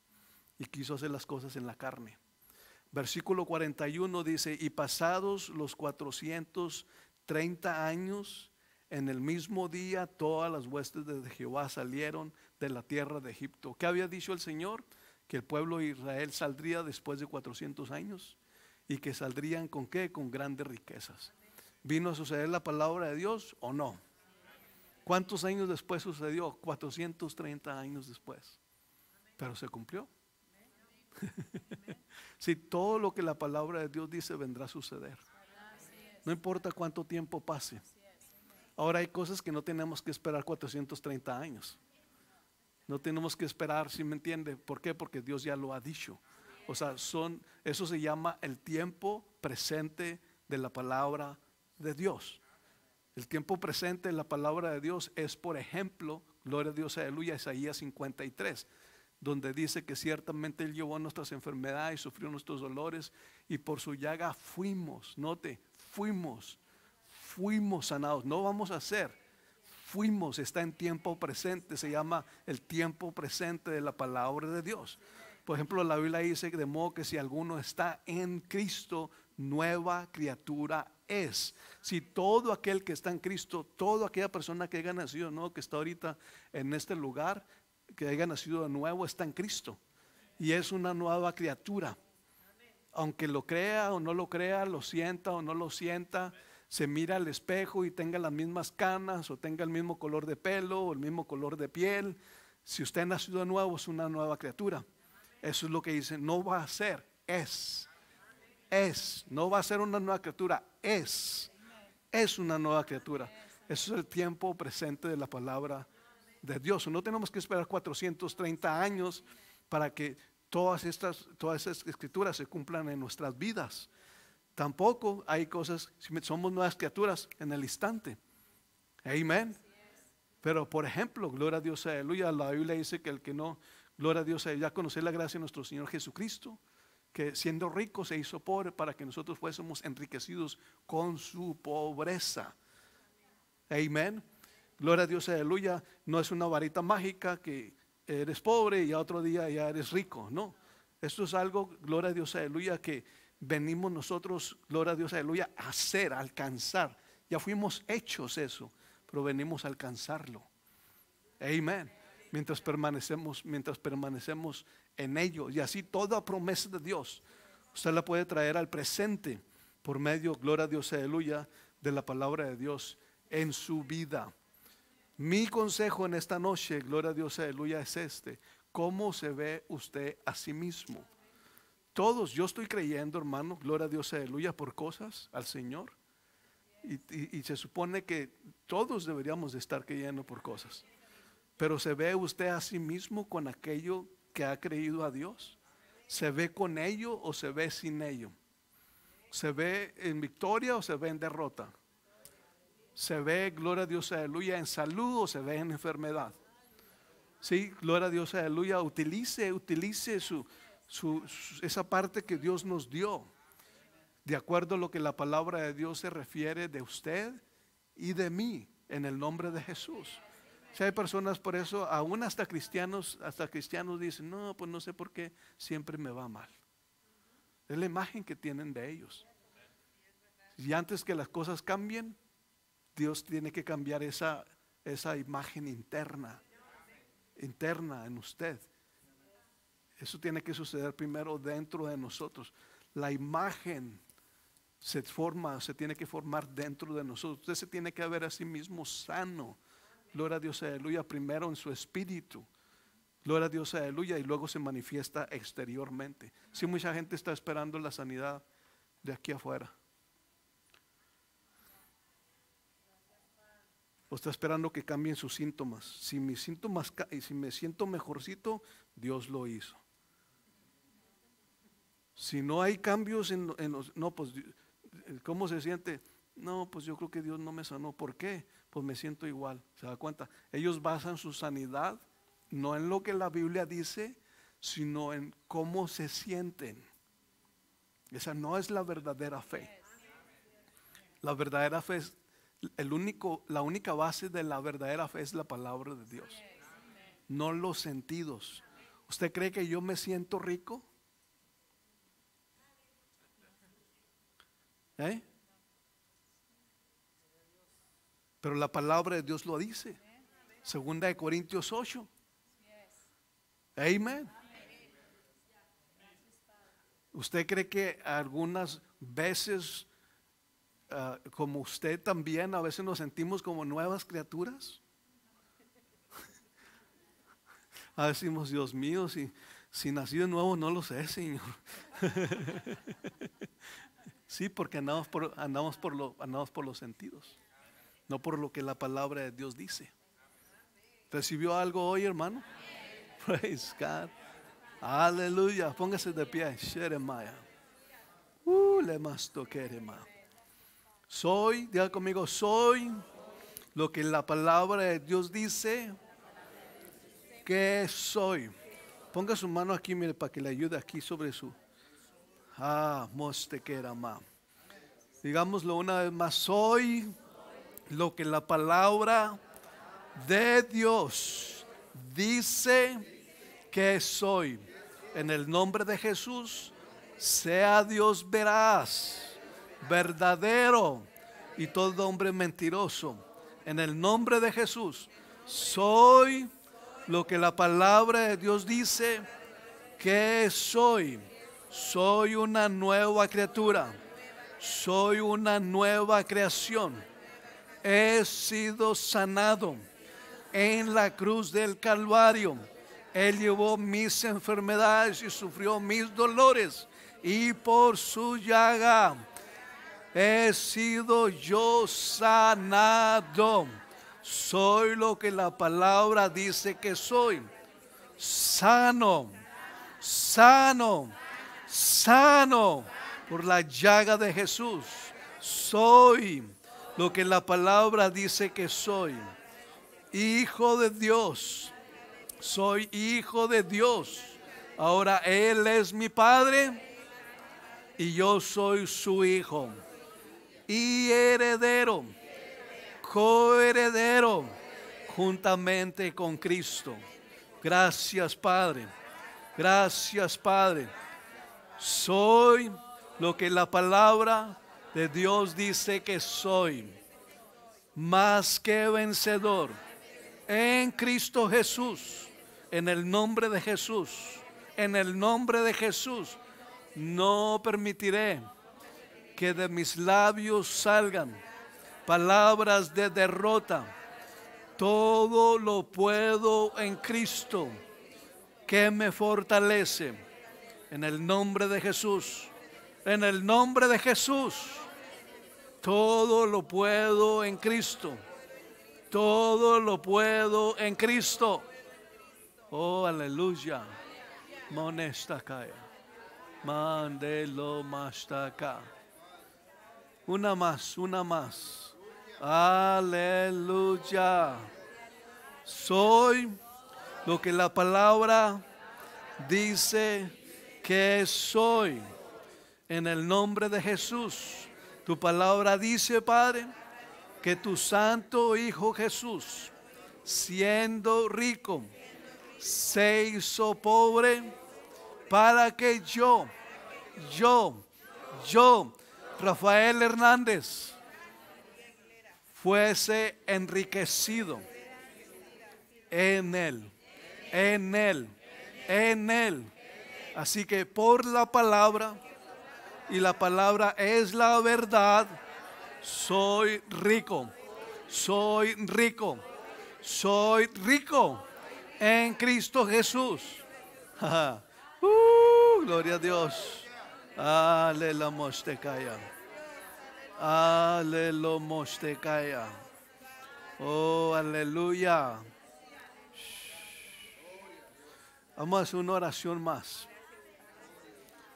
S1: y quiso hacer las cosas en la carne. Versículo 41 dice, y pasados los 430 años, en el mismo día todas las huestes de Jehová salieron de la tierra de Egipto. ¿Qué había dicho el Señor? Que el pueblo de Israel saldría después de 400 años y que saldrían con qué? Con grandes riquezas. ¿Vino a suceder la palabra de Dios o no? ¿Cuántos años después sucedió? 430 años después. Pero se cumplió. Si todo lo que la palabra de Dios dice vendrá a suceder. No importa cuánto tiempo pase. Ahora hay cosas que no tenemos que esperar 430 años. No tenemos que esperar, si me entiende. ¿Por qué? Porque Dios ya lo ha dicho. O sea, son, eso se llama el tiempo presente de la palabra de Dios. El tiempo presente de la palabra de Dios es, por ejemplo, gloria a Dios, aleluya, Isaías 53 donde dice que ciertamente Él llevó nuestras enfermedades, sufrió nuestros dolores y por su llaga fuimos, note, fuimos, fuimos sanados, no vamos a ser, fuimos, está en tiempo presente, se llama el tiempo presente de la palabra de Dios. Por ejemplo, la Biblia dice de modo que si alguno está en Cristo, nueva criatura es. Si todo aquel que está en Cristo, toda aquella persona que haya nacido, ¿no? que está ahorita en este lugar, que haya nacido de nuevo está en Cristo y es una nueva criatura. Aunque lo crea o no lo crea, lo sienta o no lo sienta, se mira al espejo y tenga las mismas canas o tenga el mismo color de pelo o el mismo color de piel, si usted ha nacido de nuevo es una nueva criatura. Eso es lo que dice, no va a ser, es. Es, no va a ser una nueva criatura, es. Es una nueva criatura. Eso es el tiempo presente de la palabra de Dios. No tenemos que esperar 430 años para que todas estas todas esas escrituras se cumplan en nuestras vidas. Tampoco hay cosas, somos nuevas criaturas en el instante. Amén. Pero por ejemplo, gloria a Dios, aleluya, la Biblia dice que el que no, gloria a Dios, eh, ya conocer la gracia de nuestro Señor Jesucristo, que siendo rico se hizo pobre para que nosotros fuésemos enriquecidos con su pobreza. Amén. Gloria a Dios, aleluya. No es una varita mágica que eres pobre y a otro día ya eres rico. No, esto es algo, gloria a Dios, aleluya, que venimos nosotros, gloria a Dios, aleluya, a hacer, alcanzar. Ya fuimos hechos eso, pero venimos a alcanzarlo. Amén. Mientras permanecemos, mientras permanecemos en ello. Y así toda promesa de Dios, usted la puede traer al presente por medio, gloria a Dios, aleluya, de la palabra de Dios en su vida. Mi consejo en esta noche, gloria a Dios, aleluya, es este. ¿Cómo se ve usted a sí mismo? Todos, yo estoy creyendo, hermano, gloria a Dios, aleluya, por cosas al Señor. Y, y se supone que todos deberíamos de estar creyendo por cosas. Pero se ve usted a sí mismo con aquello que ha creído a Dios. ¿Se ve con ello o se ve sin ello? ¿Se ve en victoria o se ve en derrota? se ve, gloria a Dios, aleluya, en salud o se ve en enfermedad. Sí, gloria a Dios, aleluya, utilice, utilice su, su, esa parte que Dios nos dio, de acuerdo a lo que la palabra de Dios se refiere de usted y de mí, en el nombre de Jesús. Si hay personas por eso, aún hasta cristianos, hasta cristianos dicen, no, pues no sé por qué siempre me va mal. Es la imagen que tienen de ellos. Y antes que las cosas cambien, Dios tiene que cambiar esa, esa imagen interna, interna en usted. Eso tiene que suceder primero dentro de nosotros. La imagen se forma, se tiene que formar dentro de nosotros. Usted se tiene que ver a sí mismo sano. Gloria a Dios, aleluya, primero en su espíritu. Gloria a Dios, aleluya, y luego se manifiesta exteriormente. Si mucha gente está esperando la sanidad de aquí afuera. o está esperando que cambien sus síntomas. Si mis síntomas y si me siento mejorcito, Dios lo hizo. Si no hay cambios en, en los, no, pues, ¿cómo se siente? No, pues yo creo que Dios no me sanó. ¿Por qué? Pues me siento igual. ¿Se da cuenta? Ellos basan su sanidad no en lo que la Biblia dice, sino en cómo se sienten. Esa no es la verdadera fe. La verdadera fe es único, la única base de la verdadera fe es la palabra de Dios, no los sentidos. ¿Usted cree que yo me siento rico? ¿Eh? Pero la palabra de Dios lo dice. Segunda de Corintios 8. Amén. ¿Usted cree que algunas veces Ah, como usted también a veces nos sentimos como nuevas criaturas? (laughs) a veces decimos, Dios mío, si, si nací de nuevo no lo sé, Señor. (laughs) sí, porque andamos por, andamos, por lo, andamos por los sentidos, no por lo que la palabra de Dios dice. ¿Recibió algo hoy, hermano? (laughs) Praise God. Aleluya. Póngase de pie. Sheremaya. Uh, le más hermano soy, diga conmigo, soy lo que la palabra de Dios dice que soy. Ponga su mano aquí, mire, para que le ayude aquí sobre su. Ah, más Digámoslo una vez más, soy lo que la palabra de Dios dice que soy. En el nombre de Jesús, sea Dios veraz verdadero y todo hombre mentiroso. En el nombre de Jesús, soy lo que la palabra de Dios dice que soy. Soy una nueva criatura. Soy una nueva creación. He sido sanado en la cruz del Calvario. Él llevó mis enfermedades y sufrió mis dolores. Y por su llaga He sido yo sanado. Soy lo que la palabra dice que soy. Sano, sano, sano por la llaga de Jesús. Soy lo que la palabra dice que soy. Hijo de Dios. Soy hijo de Dios. Ahora Él es mi Padre y yo soy su hijo y heredero, coheredero, juntamente con Cristo. Gracias, Padre. Gracias, Padre. Soy lo que la palabra de Dios dice que soy. Más que vencedor. En Cristo Jesús. En el nombre de Jesús. En el nombre de Jesús. No permitiré que de mis labios salgan palabras de derrota. Todo lo puedo en Cristo que me fortalece. En el nombre de Jesús. En el nombre de Jesús. Todo lo puedo en Cristo. Todo lo puedo en Cristo. Oh, aleluya. Monesta Mande lo una más, una más. Aleluya. Soy lo que la palabra dice que soy. En el nombre de Jesús. Tu palabra dice, Padre, que tu santo Hijo Jesús, siendo rico, se hizo pobre para que yo, yo, yo Rafael Hernández fuese enriquecido en él, en él, en él. Así que por la palabra, y la palabra es la verdad, soy rico, soy rico, soy rico en Cristo Jesús. (laughs) Uh, gloria a Dios. Alelo Aleluya. Oh, aleluya. Vamos a hacer una oración más.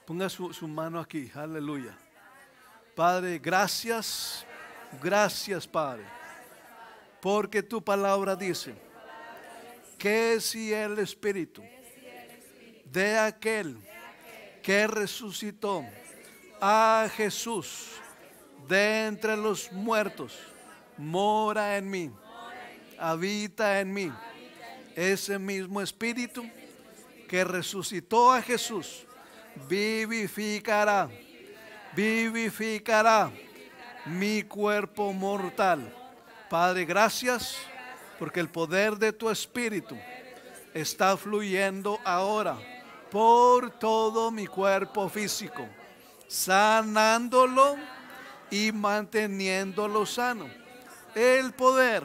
S1: Ponga su, su mano aquí. Aleluya. Padre, gracias. Gracias, Padre. Porque tu palabra dice que si el Espíritu de aquel que resucitó a Jesús de entre los muertos, mora en mí, habita en mí. Ese mismo espíritu que resucitó a Jesús, vivificará, vivificará mi cuerpo mortal. Padre, gracias porque el poder de tu espíritu está fluyendo ahora por todo mi cuerpo físico, sanándolo y manteniéndolo sano. El poder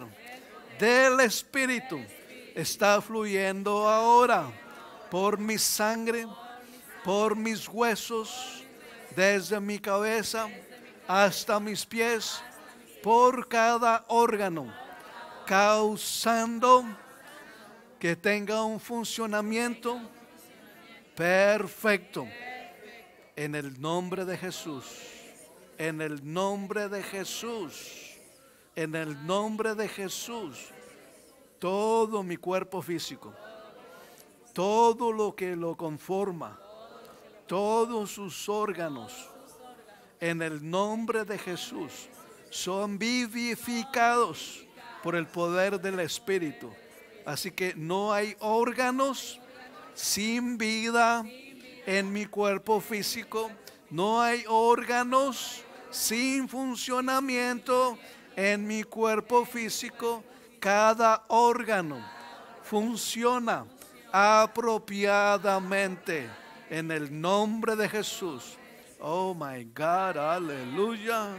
S1: del Espíritu está fluyendo ahora por mi sangre, por mis huesos, desde mi cabeza hasta mis pies, por cada órgano, causando que tenga un funcionamiento perfecto. En el nombre de Jesús. En el nombre de Jesús. En el nombre de Jesús. Todo mi cuerpo físico. Todo lo que lo conforma. Todos sus órganos. En el nombre de Jesús. Son vivificados por el poder del Espíritu. Así que no hay órganos sin vida en mi cuerpo físico. No hay órganos sin funcionamiento en mi cuerpo físico. Cada órgano funciona apropiadamente en el nombre de Jesús. Oh my God, aleluya.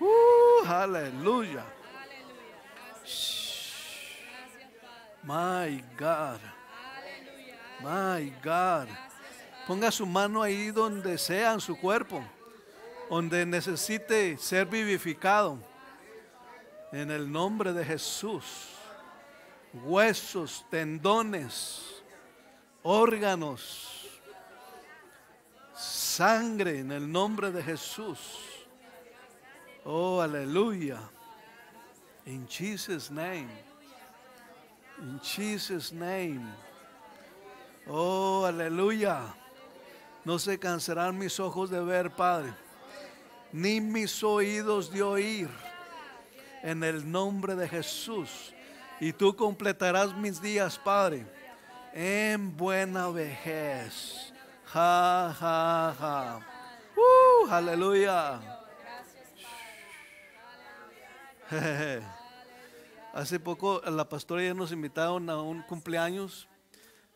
S1: Uh, aleluya. My God. My God. Ponga su mano ahí donde sea en su cuerpo, donde necesite ser vivificado. En el nombre de Jesús. Huesos, tendones, órganos, sangre en el nombre de Jesús. Oh, aleluya. In Jesus' name. In Jesus' name. Oh, aleluya. No se cansarán mis ojos de ver, Padre, ni mis oídos de oír. En el nombre de Jesús. Y tú completarás mis días, Padre, en buena vejez. Ja, ja, ja. Uh, aleluya. (laughs) Hace poco la pastora ya nos invitaron a un cumpleaños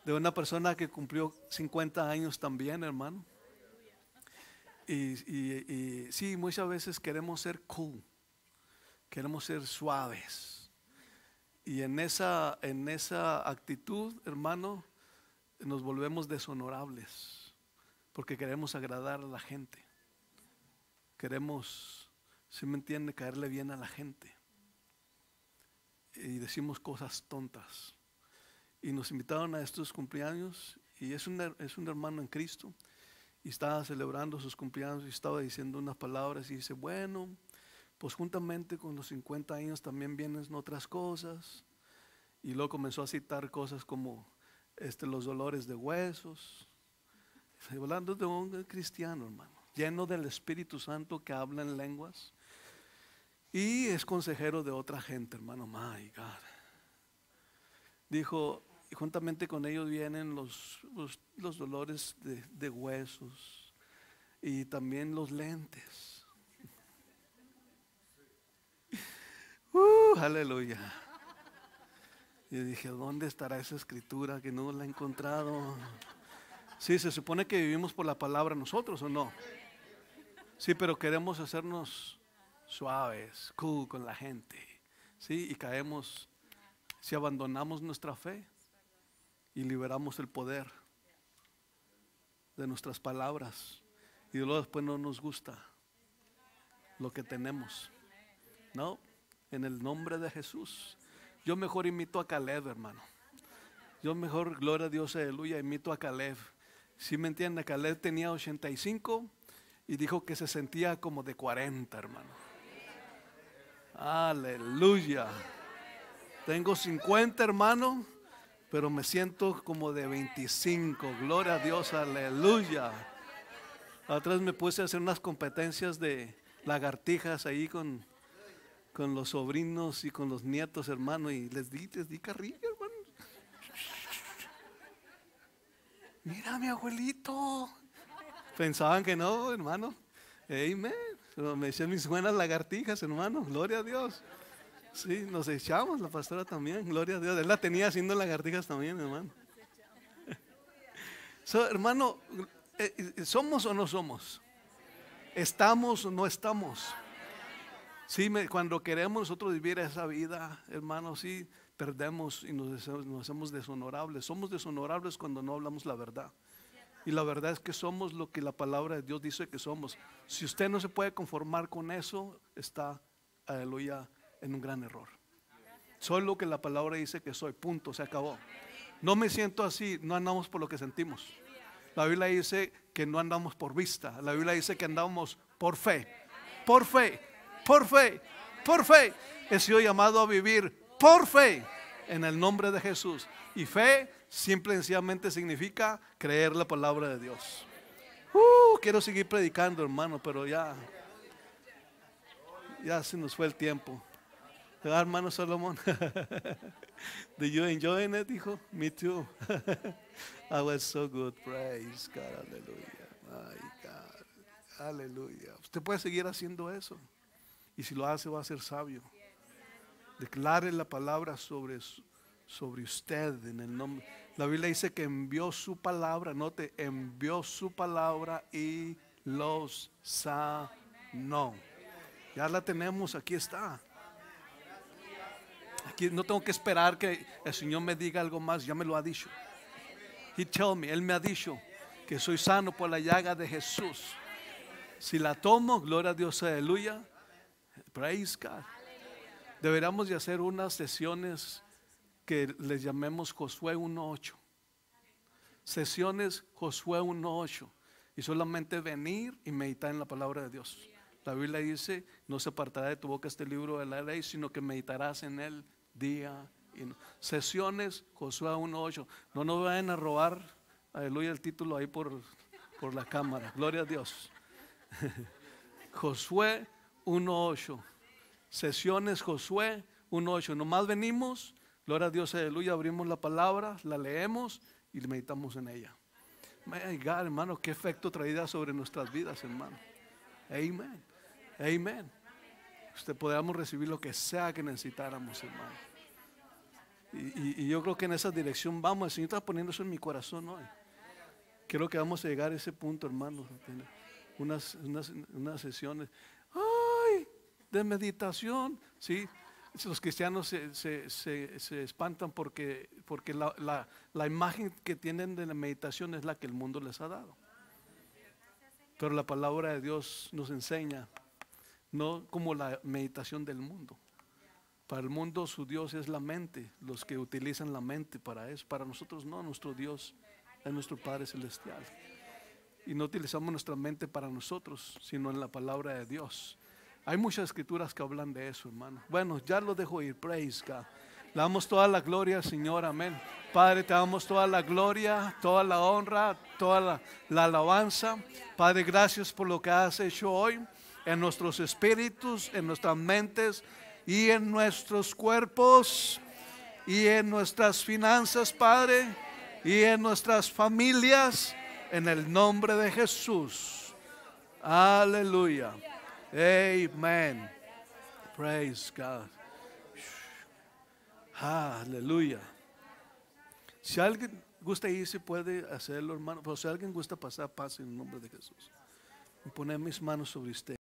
S1: de una persona que cumplió 50 años también, hermano. Y, y, sí, muchas veces queremos ser cool, queremos ser suaves. Y en esa, en esa actitud, hermano, nos volvemos deshonorables, porque queremos agradar a la gente. Queremos, si me entiende, caerle bien a la gente. Y decimos cosas tontas y nos invitaron a estos cumpleaños y es un, es un hermano en Cristo y estaba celebrando sus cumpleaños y estaba diciendo unas palabras y dice, bueno, pues juntamente con los 50 años también vienen otras cosas. Y luego comenzó a citar cosas como este, los dolores de huesos. Hablando de un cristiano, hermano, lleno del Espíritu Santo que habla en lenguas. Y es consejero de otra gente, hermano. My God. Dijo, y juntamente con ellos vienen los, los, dolores de, huesos y también los lentes. (laughs) Uh, aleluya. Y dije, ¿dónde estará esa escritura que no la he encontrado? Sí, se supone que vivimos por la palabra nosotros o no. Sí, pero queremos hacernos suaves, cool con la gente. Sí, y caemos si abandonamos nuestra fe y liberamos el poder de nuestras palabras. Y luego después no nos gusta lo que tenemos. No, en el nombre de Jesús. Yo mejor imito a Caleb, hermano. Yo mejor, gloria a Dios, aleluya, imito a Caleb. Si me entiende, Caleb tenía 85 y dijo que se sentía como de 40, hermano. Aleluya. Tengo 50, hermano pero me siento como de 25. Gloria a Dios, aleluya. Atrás me puse a hacer unas competencias de lagartijas ahí con, con los sobrinos y con los nietos, hermano, y les di, les di carrilla, hermano. Mira, mi abuelito. Pensaban que no, hermano. Pero me hice mis buenas lagartijas, hermano. Gloria a Dios. Sí, nos echamos, la pastora también, gloria a Dios. Él la tenía haciendo lagartijas también, hermano. (laughs) hermano, eh, eh, ¿somos o no somos? ¿Estamos o no estamos? Sí, cuando queremos nosotros vivir esa vida, hermano, sí, perdemos y nos, nos hacemos deshonorables. Somos deshonorables cuando no hablamos la verdad. Y la verdad es que somos lo que la palabra de Dios dice que somos. Si usted no se puede conformar con eso, está, aleluya, en un gran error. Solo que la palabra dice que soy, punto, se acabó. No me siento así, no andamos por lo que sentimos. La Biblia dice que no andamos por vista, la Biblia dice que andamos por fe, por fe, por fe, por fe. He sido llamado a vivir por fe en el nombre de Jesús. Y fe simple y sencillamente significa creer la palabra de Dios. Uh, quiero seguir predicando, hermano, pero ya, ya se nos fue el tiempo hermano Salomón? Did you enjoy it, Me too. (laughs) I was so good. Praise God. Aleluya. Aleluya. Usted puede seguir haciendo eso. Y si lo hace, va a ser sabio. Declare la palabra sobre, sobre usted en el nombre. La Biblia dice que envió su palabra. Note, envió su palabra y los sanó. Ya la tenemos, aquí está no tengo que esperar que el Señor me diga algo más, ya me lo ha dicho. He told me, Él me ha dicho que soy sano por la llaga de Jesús. Si la tomo, gloria a Dios, aleluya. Praise God. Deberíamos de hacer unas sesiones que les llamemos Josué 1.8. Sesiones Josué 1.8. Y solamente venir y meditar en la palabra de Dios. La Biblia dice, no se apartará de tu boca este libro de la ley, sino que meditarás en él día y Sesiones, Josué 1.8. No nos vayan a robar, aleluya, el título ahí por, por la cámara. Gloria a Dios. (laughs) Josué 1.8. Sesiones Josué 1.8. Nomás venimos, gloria a Dios, aleluya, abrimos la palabra, la leemos y meditamos en ella. My God, hermano, qué efecto traída sobre nuestras vidas, hermano. Amén. Amén usted podamos recibir lo que sea que necesitáramos, hermano. Y, yo creo que en esa dirección vamos. El Señor está poniendo eso en mi corazón hoy. Creo que vamos a llegar a ese punto, hermanos Unas, unas, sesiones. ¡Ay! De meditación. Sí. Los cristianos se, espantan porque, porque la, la imagen que tienen de la meditación es la que el mundo les ha dado. Pero la palabra de Dios nos enseña no como la meditación del mundo. Para el mundo su Dios es la mente, los que utilizan la mente para eso. Para nosotros no, nuestro Dios es nuestro Padre Celestial. Y no utilizamos nuestra mente para nosotros, sino en la palabra de Dios. Hay muchas escrituras que hablan de eso, hermano. Bueno, ya lo dejo ir, praise God. Le damos toda la gloria, Señor, amén. Padre, te damos toda la gloria, toda la honra, toda la, la alabanza. Padre, gracias por lo que has hecho hoy en nuestros espíritus, en nuestras mentes y en nuestros cuerpos y en nuestras finanzas, Padre, y en nuestras familias, en el nombre de Jesús. Aleluya. Amen. Praise God. Aleluya. Si alguien gusta ir, puede hacerlo, hermano, pero si alguien gusta pasar, pase en el nombre de Jesús. Y poner mis manos sobre usted.